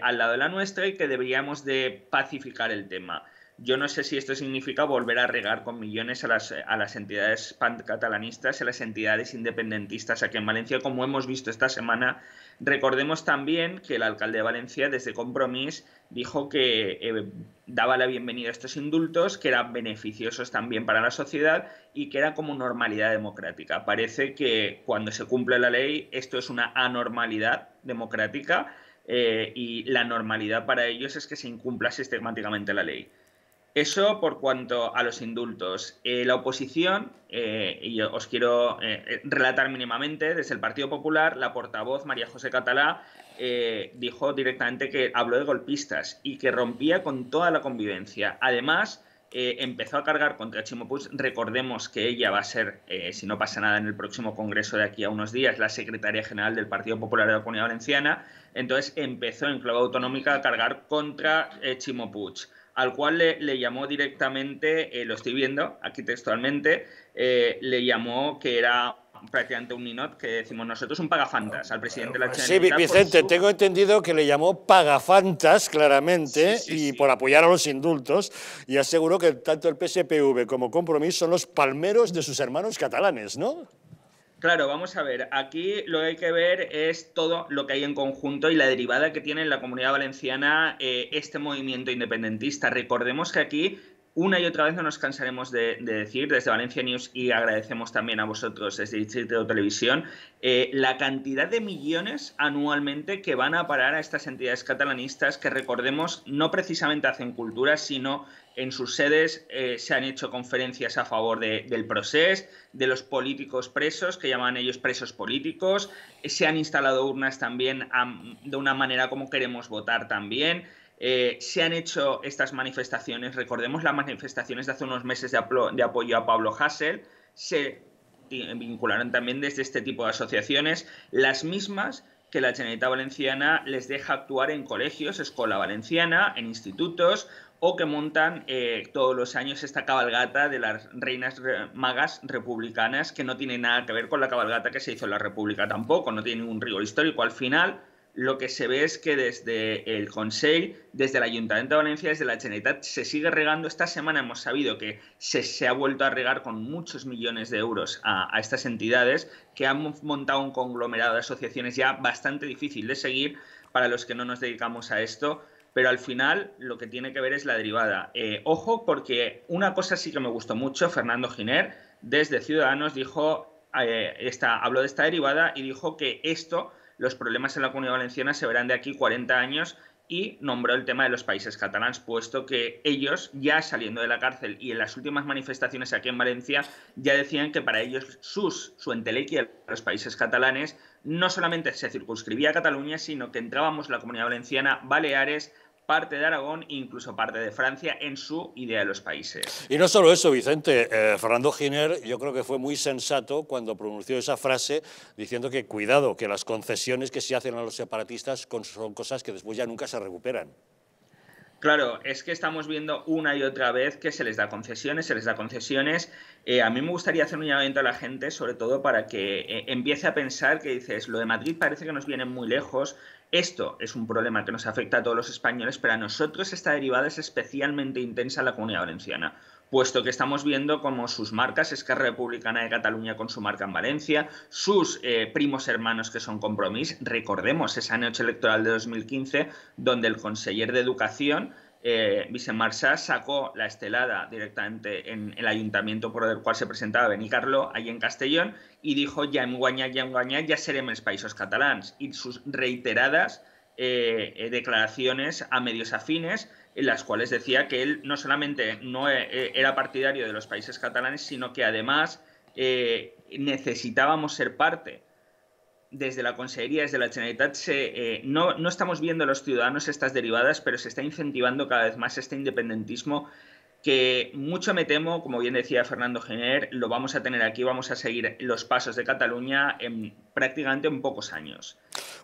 al lado de la nuestra y que deberíamos de pacificar el tema. Yo no sé si esto significa volver a regar con millones a las, entidades pancatalanistas a las entidades independentistas aquí en Valencia, como hemos visto esta semana. Recordemos también que el alcalde de Valencia, desde Compromís, dijo que eh, daba la bienvenida a estos indultos, que eran beneficiosos también para la sociedad y que era como normalidad democrática. Parece que cuando se cumple la ley, esto es una anormalidad democrática eh, y la normalidad para ellos es que se incumpla sistemáticamente la ley. Eso por cuanto a los indultos. Eh, la oposición, eh, y os quiero eh, relatar mínimamente, desde el Partido Popular, la portavoz María José Catalá dijo directamente que habló de golpistas y que rompía con toda la convivencia. Además, empezó a cargar contra Chimopuch. Recordemos que ella va a ser, si no pasa nada en el próximo congreso de aquí a unos días, la secretaria general del Partido Popular de la Comunidad Valenciana. Entonces empezó en clave autonómica a cargar contra Chimo al cual le, llamó directamente, eh, lo estoy viendo aquí textualmente, eh, le llamó que era prácticamente un ninot, que decimos nosotros, un pagafantas al presidente de la Generalitat. Sí, Vicente, tengo entendido que le llamó pagafantas claramente y por apoyar a los indultos y aseguró que tanto el PSPV como Compromís son los palmeros de sus hermanos catalanes, ¿no? Claro, vamos a ver. Aquí lo que hay que ver es todo lo que hay en conjunto y la derivada que tiene la comunidad valenciana eh, este movimiento independentista. Recordemos que aquí una y otra vez no nos cansaremos de, decir desde Valencia News y agradecemos también a vosotros desde Distrito Televisión eh, la cantidad de millones anualmente que van a parar a estas entidades catalanistas que recordemos no precisamente hacen cultura sino en sus sedes eh, se han hecho conferencias a favor del proceso, de los políticos presos, que llaman ellos presos políticos, eh, se han instalado urnas también de una manera como queremos votar también. Eh, se han hecho estas manifestaciones, recordemos las manifestaciones de hace unos meses de, apoyo a Pablo Hassel, se vincularon también desde este tipo de asociaciones, las mismas que la Generalitat Valenciana les deja actuar en colegios, escuela valenciana, en institutos o que montan eh, todos los años esta cabalgata de las reinas magas republicanas que no tiene nada que ver con la cabalgata que se hizo en la República tampoco, no tiene ningún rigor histórico. Al final, lo que se ve es que desde el Consejo, desde el Ayuntamiento de Valencia, desde la Generalitat, se sigue regando. Esta semana hemos sabido que se, se ha vuelto a regar con muchos millones de euros a, a estas entidades que han montado un conglomerado de asociaciones ya bastante difícil de seguir para los que no nos dedicamos a esto pero al final lo que tiene que ver es la derivada. Eh, ojo, porque una cosa sí que me gustó mucho, Fernando Giner, desde Ciudadanos, dijo, eh, esta, habló de esta derivada y dijo que esto, los problemas en la comunidad valenciana se verán de aquí 40 años y nombró el tema de los países catalanes, puesto que ellos, ya saliendo de la cárcel y en las últimas manifestaciones aquí en Valencia, ya decían que para ellos sus, su entelequia los países catalanes no solamente se circunscribía a Cataluña, sino que entrábamos la comunidad valenciana, Baleares, parte de Aragón e incluso parte de Francia en su idea de los países. Y no solo eso, Vicente, eh, Fernando Giner yo creo que fue muy sensato cuando pronunció esa frase diciendo que cuidado, que las concesiones que se hacen a los separatistas son cosas que después ya nunca se recuperan. Claro, es que estamos viendo una y otra vez que se les da concesiones, se les da concesiones. Eh, a mí me gustaría hacer un llamamiento a la gente, sobre todo para que eh, empiece a pensar que dices, lo de Madrid parece que nos viene muy lejos, esto es un problema que nos afecta a todos los españoles, pero a nosotros esta derivada es especialmente intensa en la comunidad valenciana, puesto que estamos viendo cómo sus marcas, Esquerra Republicana de Cataluña con su marca en Valencia, sus eh, primos hermanos que son Compromís, recordemos esa noche electoral de 2015 donde el conseller de Educación eh, sacó la estelada directamente en el ayuntamiento por el cual se presentaba Benicarlo, allí en Castellón, y dijo ya en guaña ya en guanya ya seremos países catalanes. Y sus reiteradas eh, declaraciones a medios afines en las cuales decía que él no solamente no eh, era partidario de los países catalanes, sino que además eh, necesitábamos ser parte desde la Consejería, desde la Generalitat, se, eh, no, no, estamos viendo a los ciudadanos estas derivadas, pero se está incentivando cada vez más este independentismo que mucho me temo, como bien decía Fernando Giner, lo vamos a tener aquí, vamos a seguir los pasos de Cataluña en prácticamente en pocos años.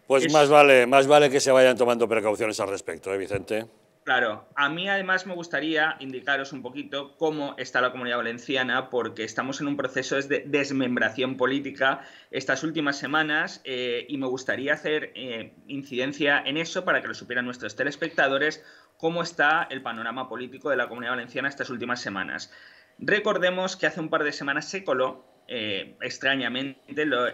Pues más, vale, más vale que se vayan tomando precauciones al respecto, ¿eh, Vicente? Claro, a mí además me gustaría indicaros un poquito cómo está la comunidad valenciana, porque estamos en un proceso de desmembración política estas últimas semanas eh, y me gustaría hacer eh, incidencia en eso para que lo supieran nuestros telespectadores, cómo está el panorama político de la comunidad valenciana estas últimas semanas. Recordemos que hace un par de semanas se coló eh, extrañamente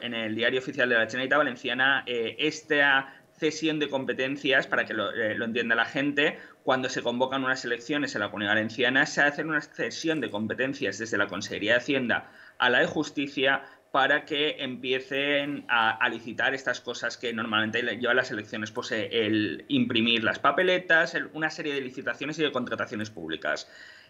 en el diario oficial de la Generalitat Valenciana esta cesión de competencias, para que lo, entienda la gente, cuando se convocan unas elecciones en la Comunidad Valenciana, se hace una cesión de competencias desde la Consejería de Hacienda a la de Justicia para que empiecen a, licitar estas cosas que normalmente llevan las elecciones, pues eh, el imprimir las papeletas, una serie de licitaciones y de contrataciones públicas.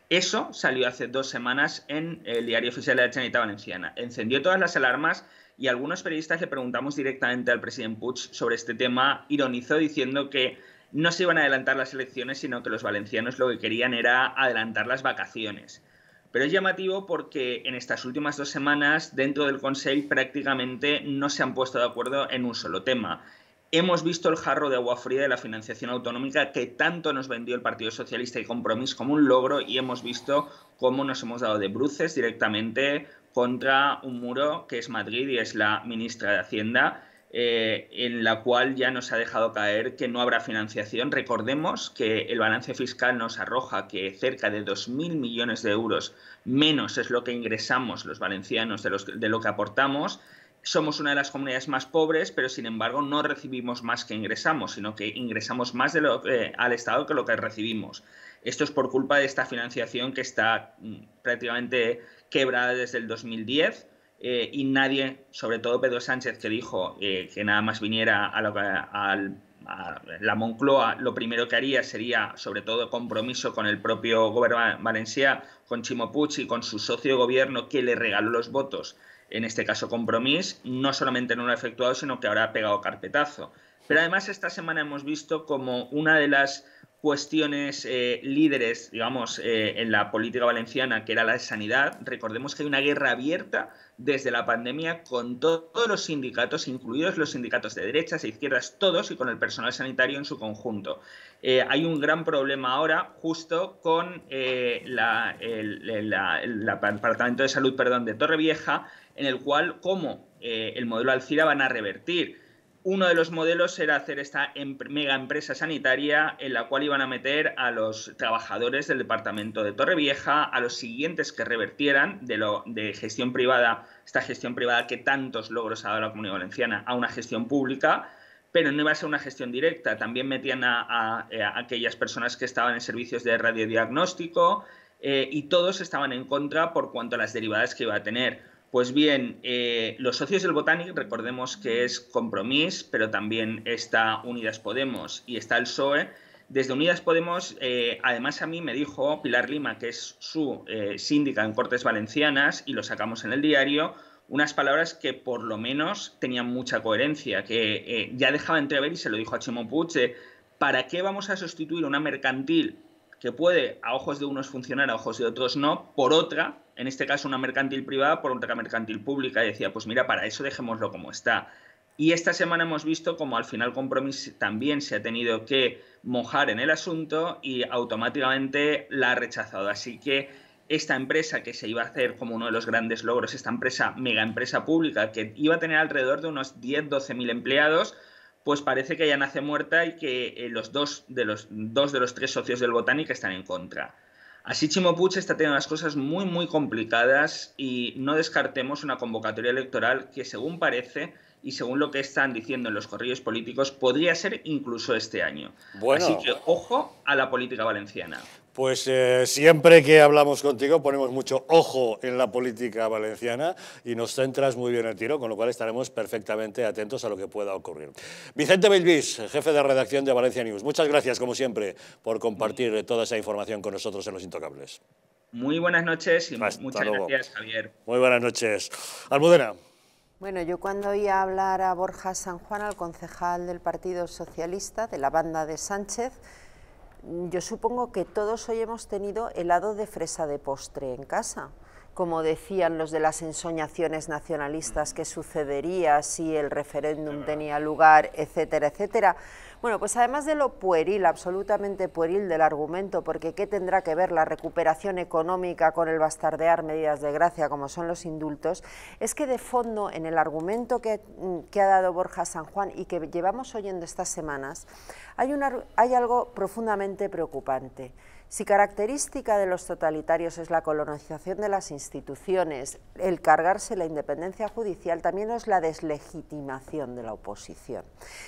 Eso salió hace dos semanas en el diario oficial de la Generalitat Valenciana. Encendió todas las alarmas y algunos periodistas le preguntamos directamente al presidente Puig sobre este tema, ironizó diciendo que no se iban a adelantar las elecciones, sino que los valencianos lo que querían era adelantar las vacaciones. Pero es llamativo porque en estas últimas dos semanas, dentro del Consejo, prácticamente no se han puesto de acuerdo en un solo tema. Hemos visto el jarro de agua fría de la financiación autonómica que tanto nos vendió el Partido Socialista y Compromís como un logro y hemos visto cómo nos hemos dado de bruces directamente contra un muro que es Madrid y es la ministra de Hacienda eh, en la cual ya nos ha dejado caer que no habrá financiación. Recordemos que el balance fiscal nos arroja que cerca de 2.000 millones de euros menos es lo que ingresamos los valencianos de, lo que aportamos. Somos una de las comunidades más pobres, pero sin embargo no recibimos más que ingresamos, sino que ingresamos más al Estado que lo que recibimos. Esto es por culpa de esta financiación que está mm, prácticamente quebrada desde el 2010 eh, y nadie, sobre todo Pedro Sánchez, que dijo eh, que nada más viniera a, la Moncloa, lo primero que haría sería, sobre todo, compromiso con el propio gobierno valencia con Chimo Puig y con su socio gobierno que le regaló los votos, en este caso compromiso, no solamente no lo ha efectuado, sino que ahora ha pegado carpetazo. Pero además esta semana hemos visto como una de las cuestiones eh, líderes, digamos, eh, en la política valenciana, que era la de sanidad, recordemos que hay una guerra abierta desde la pandemia con todos los sindicatos, incluidos los sindicatos de derechas e izquierdas, todos y con el personal sanitario en su conjunto. Eh, hay un gran problema ahora justo con la, el, Departamento de Salud perdón, de Torrevieja, en el cual cómo el modelo Alcira van a revertir uno de los modelos era hacer esta em, mega empresa sanitaria en la cual iban a meter a los trabajadores del departamento de Torrevieja, a los siguientes que revertieran de, lo, de gestión privada, esta gestión privada que tantos logros ha dado la Comunidad Valenciana, a una gestión pública, pero no iba a ser una gestión directa. También metían a, eh, aquellas personas que estaban en servicios de radiodiagnóstico eh, y todos estaban en contra por cuanto a las derivadas que iba a tener pues bien, eh, los socios del Botánic, recordemos que es Compromís, pero también está Unidas Podemos y está el PSOE. Desde Unidas Podemos, eh, además a mí me dijo Pilar Lima, que es su eh, síndica en Cortes Valencianas, y lo sacamos en el diario, unas palabras que por lo menos tenían mucha coherencia, que ya dejaba entrever y se lo dijo a Chimo Puche, ¿para qué vamos a sustituir una mercantil que puede a ojos de unos funcionar, a ojos de otros no, por otra, en este caso una mercantil privada, por otra mercantil pública, y decía, pues mira, para eso dejémoslo como está. Y esta semana hemos visto como al final Compromis también se ha tenido que mojar en el asunto y automáticamente la ha rechazado. Así que esta empresa que se iba a hacer como uno de los grandes logros, esta empresa, mega empresa pública, que iba a tener alrededor de unos 10-12 mil empleados, pues parece que ya nace muerta y que eh, los, dos de los dos de los tres socios del Botánico están en contra. Así Chimopuche está teniendo las cosas muy muy complicadas y no descartemos una convocatoria electoral que según parece y según lo que están diciendo en los corrillos políticos podría ser incluso este año. Así que ojo a la política valenciana. Pues eh, siempre que hablamos contigo ponemos mucho ojo en la política valenciana y nos centras muy bien el tiro, con lo cual estaremos perfectamente atentos a lo que pueda ocurrir. Vicente Belvis, jefe de redacción de Valencia News, muchas gracias como siempre por compartir toda esa información con nosotros en Los Intocables. Muy buenas noches y muchas gracias Javier. Muy buenas noches. Almudena. Bueno, yo cuando oía hablar a Borja San Juan, al concejal del Partido Socialista, de la banda de Sánchez, yo supongo que todos hoy hemos tenido helado de fresa de postre en casa como decían los de las ensoñaciones nacionalistas, qué sucedería si el referéndum tenía lugar, etcétera, etcétera. Bueno, pues además de lo pueril, absolutamente pueril del argumento, porque ¿qué tendrá que ver la recuperación económica con el bastardear medidas de gracia como son los indultos? Es que de fondo en el argumento que, mm, ha dado Borja San Juan y que llevamos oyendo estas semanas, hay algo profundamente preocupante. Si característica de los totalitarios es la colonización de las instituciones, el cargarse la independencia judicial también es la deslegitimación de la oposición.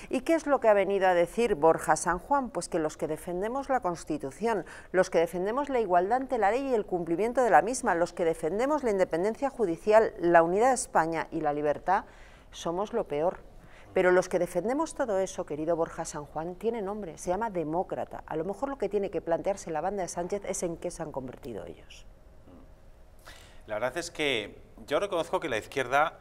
¿Y qué es lo que ha venido a decir Borja San Juan? Pues que los que defendemos la Constitución, los que defendemos la igualdad ante la ley y el cumplimiento de la misma, los que defendemos la independencia judicial, la unidad de España y la libertad, somos lo peor pero los que defendemos todo eso, querido Borja San Juan, tiene nombre, se llama demócrata. A lo mejor lo que tiene que plantearse la banda de Sánchez es en qué se han convertido ellos. La verdad es que yo reconozco que la izquierda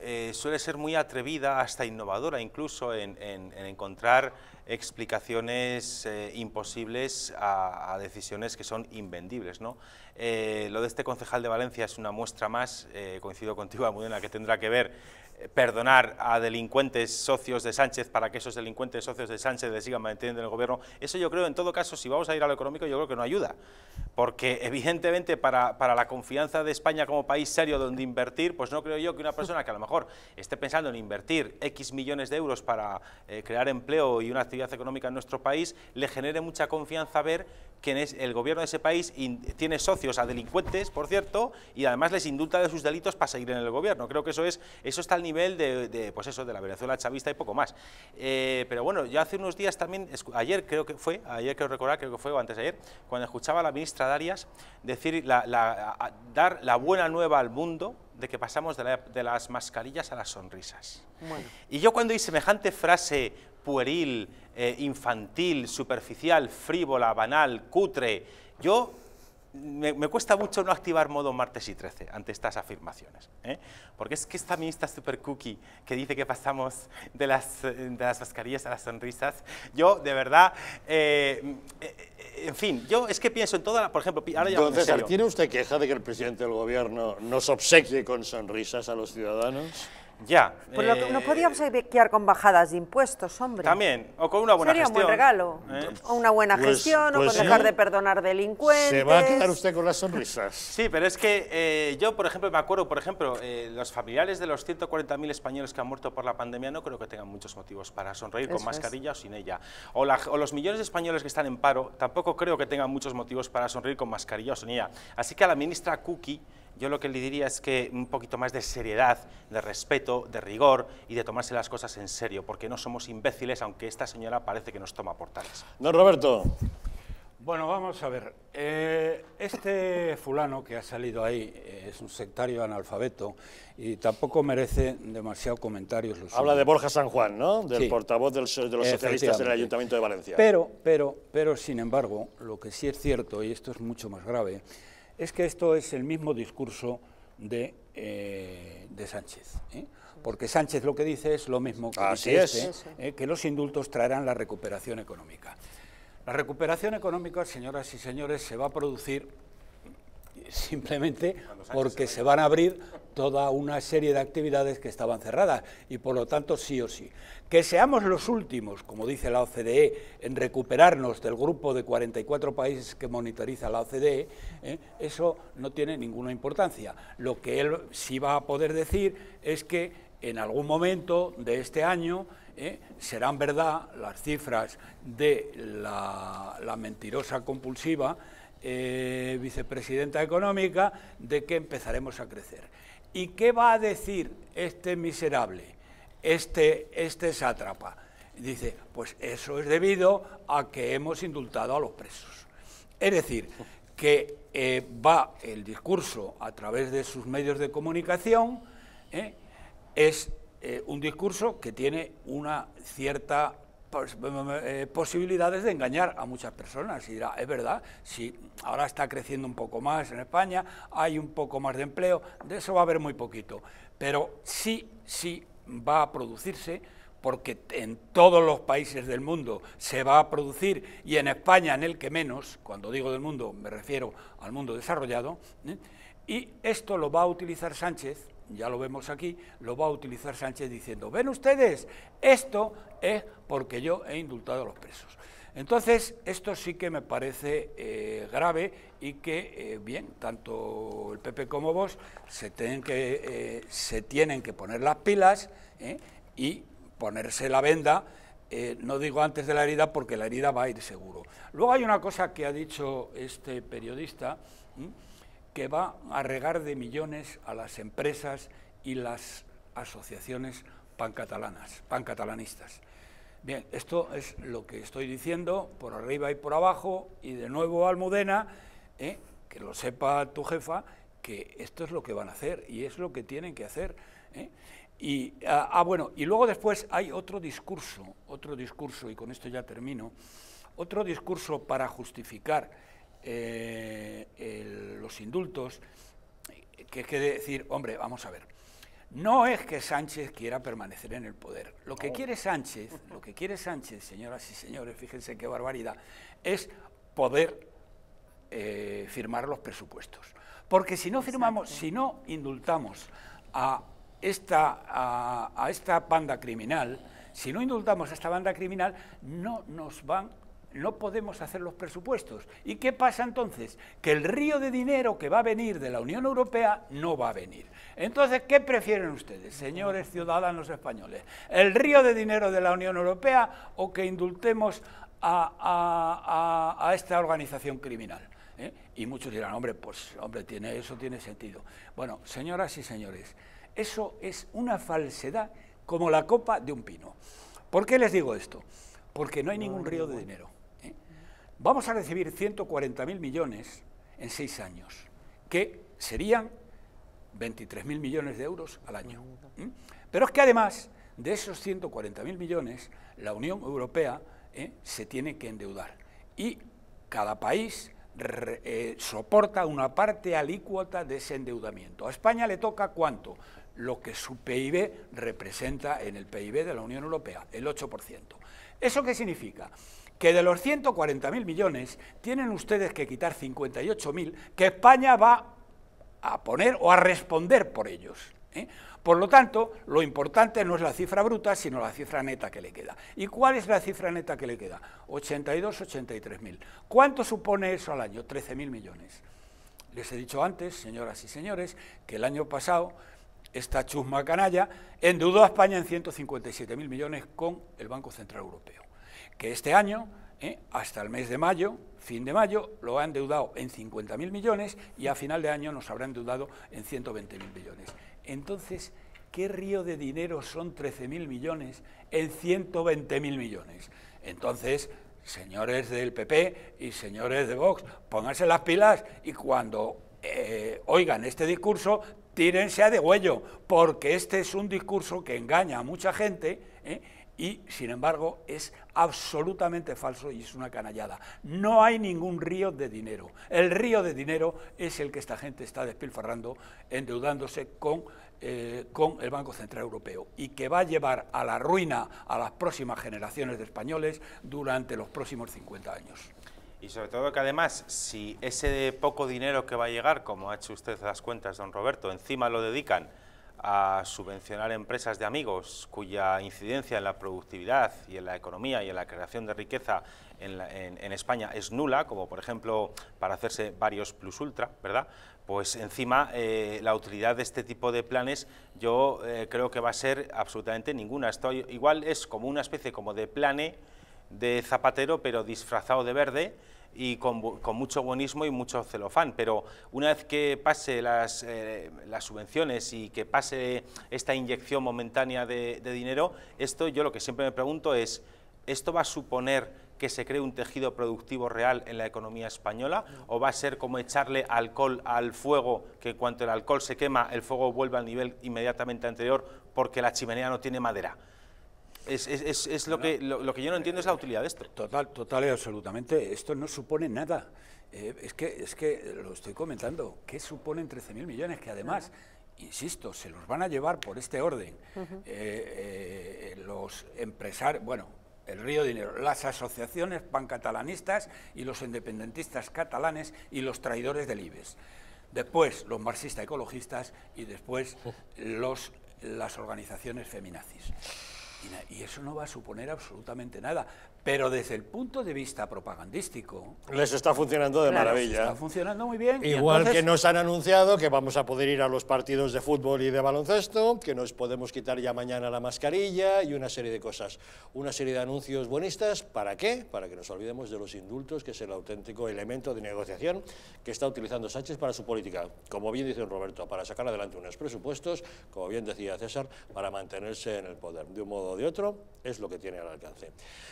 eh, suele ser muy atrevida, hasta innovadora incluso, en, encontrar explicaciones eh, imposibles a, decisiones que son invendibles. ¿no? Eh, lo de este concejal de Valencia es una muestra más, coincido contigo, Amudena, que tendrá que ver perdonar a delincuentes socios de Sánchez para que esos delincuentes socios de Sánchez le sigan manteniendo en el gobierno, eso yo creo, en todo caso, si vamos a ir a lo económico, yo creo que no ayuda, porque evidentemente para, para la confianza de España como país serio donde invertir, pues no creo yo que una persona que a lo mejor esté pensando en invertir X millones de euros para eh, crear empleo y una actividad económica en nuestro país, le genere mucha confianza ver que el gobierno de ese país tiene socios a delincuentes, por cierto, y además les indulta de sus delitos para seguir en el gobierno. Creo que eso es, eso está al nivel nivel de, pues eso, de la Venezuela chavista y poco más. Eh, pero bueno, yo hace unos días también, ayer creo que fue, ayer quiero recordar, creo que fue o antes de ayer, cuando escuchaba a la ministra Darias decir, la, dar la buena nueva al mundo de que pasamos de, las mascarillas a las sonrisas. Y yo cuando oí semejante frase pueril, eh, infantil, superficial, frívola, banal, cutre, yo me, cuesta mucho no activar modo martes y 13 ante estas afirmaciones. ¿eh? Porque es que esta ministra super cookie que dice que pasamos de las, de mascarillas a las sonrisas, yo de verdad, eh, eh, en fin, yo es que pienso en toda la, por ejemplo, ahora ¿tiene usted queja de que el presidente del gobierno nos obsequie con sonrisas a los ciudadanos? Ya. Pues eh, podíamos obsequiar con bajadas de impuestos, hombre. También, o con una buena gestión. Sería un buen regalo. ¿eh? O una buena pues, gestión, o pues con dejar de perdonar delincuentes. Se va a quedar usted con las sonrisas. Sí, pero es que eh, yo, por ejemplo, me acuerdo, por ejemplo, los familiares de los 140.000 españoles que han muerto por la pandemia no creo que tengan muchos motivos para sonreír con mascarilla o sin ella. O, o los millones de españoles que están en paro tampoco creo que tengan muchos motivos para sonreír con mascarilla o sin ella. Así que a la ministra Kuki yo lo que le diría es que un poquito más de seriedad, de respeto, de rigor y de tomarse las cosas en serio, porque no somos imbéciles, aunque esta señora parece que nos toma por tales. Don Roberto. Bueno, vamos a ver. Eh, este fulano que ha salido ahí eh, es un sectario analfabeto y tampoco merece demasiado comentarios. Habla de Borja San Juan, ¿no? Del portavoz de los socialistas del Ayuntamiento de Valencia. Pero, pero, pero, sin embargo, lo que sí es cierto, y esto es mucho más grave, es que esto es el mismo discurso de, eh, Sánchez. ¿eh? Porque Sánchez lo que dice es lo mismo que, dice este, ¿eh? que los indultos traerán la recuperación económica. La recuperación económica, señoras y señores, se va a producir simplemente porque se van a abrir toda una serie de actividades que estaban cerradas y por lo tanto sí o sí. Que seamos los últimos, como dice la OCDE, en recuperarnos del grupo de 44 países que monitoriza la OCDE, ¿eh? eso no tiene ninguna importancia. Lo que él sí va a poder decir es que en algún momento de este año ¿eh? serán verdad las cifras de la, mentirosa compulsiva eh, vicepresidenta económica de que empezaremos a crecer. ¿Y qué va a decir este miserable, este, este sátrapa? Dice, pues eso es debido a que hemos indultado a los presos. Es decir, que eh, va el discurso a través de sus medios de comunicación, ¿eh? es eh, un discurso que tiene una cierta eh, posibilidades de engañar a muchas personas. Y dirá, es verdad, si ahora está creciendo un poco más en España, hay un poco más de empleo, de eso va a haber muy poquito. Pero sí, sí va a producirse porque en todos los países del mundo se va a producir y en España en el que menos, cuando digo del mundo me refiero al mundo desarrollado, ¿eh? y esto lo va a utilizar Sánchez ya lo vemos aquí, lo va a utilizar Sánchez diciendo, ven ustedes, esto es porque yo he indultado a los presos. Entonces, esto sí que me parece eh, grave y que, eh, bien, tanto el PP como vos se tienen que, eh, se tienen que poner las pilas y ponerse la venda, no digo antes de la herida porque la herida va a ir seguro. Luego hay una cosa que ha dicho este periodista que va a regar de millones a las empresas y las asociaciones pancatalanas, pancatalanistas. Bien, esto es lo que estoy diciendo por arriba y por abajo y de nuevo Almudena, ¿eh? que lo sepa tu jefa, que esto es lo que van a hacer y es lo que tienen que hacer. ¿eh? Y, ah, ah, bueno, y luego después hay otro discurso, otro discurso, y con esto ya termino, otro discurso para justificar eh, los indultos, que es decir, hombre, vamos a ver, no es que Sánchez quiera permanecer en el poder. Lo que quiere Sánchez, lo que quiere Sánchez, señoras y señores, fíjense qué barbaridad, es poder eh, firmar los presupuestos. Porque si no firmamos, si no indultamos a esta, a, a esta banda criminal, si no indultamos a esta banda criminal, no nos van no podemos hacer los presupuestos. ¿Y qué pasa entonces? Que el río de dinero que va a venir de la Unión Europea no va a venir. Entonces, ¿qué prefieren ustedes, señores ciudadanos españoles? ¿El río de dinero de la Unión Europea o que indultemos a, esta organización criminal? ¿Eh? Y muchos dirán, hombre, pues hombre, tiene, eso tiene sentido. Bueno, señoras y señores, eso es una falsedad como la copa de un pino. ¿Por qué les digo esto? Porque no hay ningún río de dinero vamos a recibir 140.000 millones en seis años, que serían 23.000 millones de euros al año. Pero es que además de esos 140.000 millones, la Unión Europea ¿eh? se tiene que endeudar y cada país eh, soporta una parte alícuota de ese endeudamiento. A España le toca cuánto? Lo que su PIB representa en el PIB de la Unión Europea, el 8%. ¿Eso qué significa? que de los 140.000 millones tienen ustedes que quitar 58.000 que España va a poner o a responder por ellos. ¿eh? Por lo tanto, lo importante no es la cifra bruta, sino la cifra neta que le queda. ¿Y cuál es la cifra neta que le queda? 82, 83 mil. ¿Cuánto supone eso al año? 13 mil millones. Les he dicho antes, señoras y señores, que el año pasado esta chusma canalla endeudó a España en 157 mil millones con el Banco Central Europeo que este año, ¿eh? hasta el mes de mayo, fin de mayo, lo ha endeudado en 50.000 millones y a final de año nos habrá endeudado en 120.000 millones. Entonces, ¿qué río de dinero son 13.000 millones en 120.000 millones? Entonces, señores del PP y señores de Vox, pónganse las pilas y cuando eh, oigan este discurso, tírense a de huello, porque este es un discurso que engaña a mucha gente ¿eh? y, sin embargo, es absolutamente falso y es una canallada. No hay ningún río de dinero. El río de dinero es el que esta gente está despilfarrando, endeudándose con, eh, con el Banco Central Europeo y que va a llevar a la ruina a las próximas generaciones de españoles durante los próximos 50 años. Y sobre todo que además, si ese poco dinero que va a llegar, como ha hecho usted las cuentas, don Roberto, encima lo dedican a subvencionar empresas de amigos cuya incidencia en la productividad y en la economía y en la creación de riqueza en, España es nula, como por ejemplo para hacerse varios plus ultra, ¿verdad? Pues encima eh, la utilidad de este tipo de planes yo eh, creo que va a ser absolutamente ninguna. Esto igual es como una especie como de plane de zapatero pero disfrazado de verde y con, mucho buenismo y mucho celofán, pero una vez que pase eh, las, subvenciones y que pase esta inyección momentánea de, de dinero, esto yo lo que siempre me pregunto es, ¿esto va a suponer que se cree un tejido productivo real en la economía española o va a ser como echarle alcohol al fuego, que cuanto el alcohol se quema, el fuego vuelve al nivel inmediatamente anterior porque la chimenea no tiene madera? Es, lo, que, lo, que yo no entiendo es la utilidad de esto. Total, total y absolutamente. Esto no supone nada. Eh, es, que, es que lo estoy comentando. ¿Qué suponen 13.000 millones? Que además, insisto, se los van a llevar por este orden. Eh, eh, los empresarios, bueno, el río dinero, las asociaciones pancatalanistas y los independentistas catalanes y los traidores del IBES. Después los marxistas ecologistas y después los, las organizaciones feminazis. Y, eso no va a suponer absolutamente nada. Pero desde el punto de vista propagandístico... Les está funcionando de maravilla. Está funcionando muy bien. Igual que nos han anunciado que vamos a poder ir a los partidos de fútbol y de baloncesto, que nos podemos quitar ya mañana la mascarilla y una serie de cosas. Una serie de anuncios buenistas. ¿Para qué? Para que nos olvidemos de los indultos, que es el auténtico elemento de negociación que está utilizando Sánchez para su política. Como bien dice Roberto, para sacar adelante unos presupuestos, como bien decía César, para mantenerse en el poder. De un modo de otro, es lo que tiene al alcance.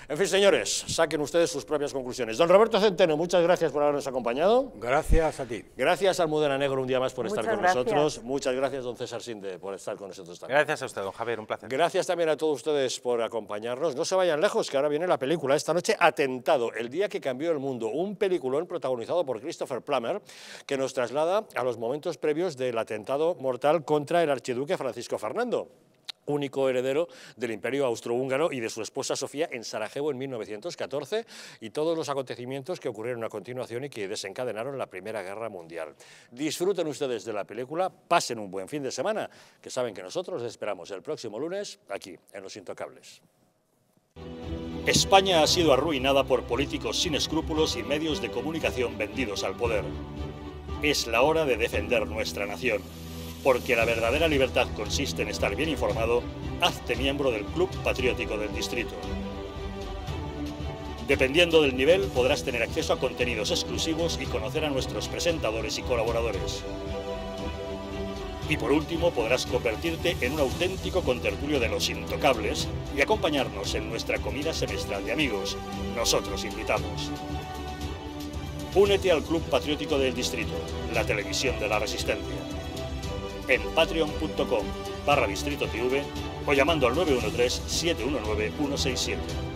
En fin, señores, saquen ustedes sus propias conclusiones. Don Roberto Centeno, muchas gracias por habernos acompañado. Gracias a ti. Gracias al Mudena Negro un día más por estar con nosotros. Muchas gracias, don César Sinde, por estar con nosotros también. Gracias a usted, don Javier, un placer. Gracias también a todos ustedes por acompañarnos. No se vayan lejos, que ahora viene la película. Esta noche, Atentado, el día que cambió el mundo. Un peliculón protagonizado por Christopher Plummer, que nos traslada a los momentos previos del atentado mortal contra el archiduque Francisco Fernando único heredero del imperio austrohúngaro y de su esposa Sofía en Sarajevo en 1914 y todos los acontecimientos que ocurrieron a continuación y que desencadenaron la Primera Guerra Mundial. Disfruten ustedes de la película, pasen un buen fin de semana, que saben que nosotros les esperamos el próximo lunes aquí en Los Intocables. España ha sido arruinada por políticos sin escrúpulos y medios de comunicación vendidos al poder. Es la hora de defender nuestra nación porque la verdadera libertad consiste en estar bien informado, hazte miembro del Club Patriótico del Distrito. Dependiendo del nivel, podrás tener acceso a contenidos exclusivos y conocer a nuestros presentadores y colaboradores. Y por último, podrás convertirte en un auténtico contertulio de los intocables y acompañarnos en nuestra comida semestral de amigos. Nosotros invitamos. Únete al Club Patriótico del Distrito, la televisión de la Resistencia en patreon.com barra distrito TV o llamando al 913 719 167.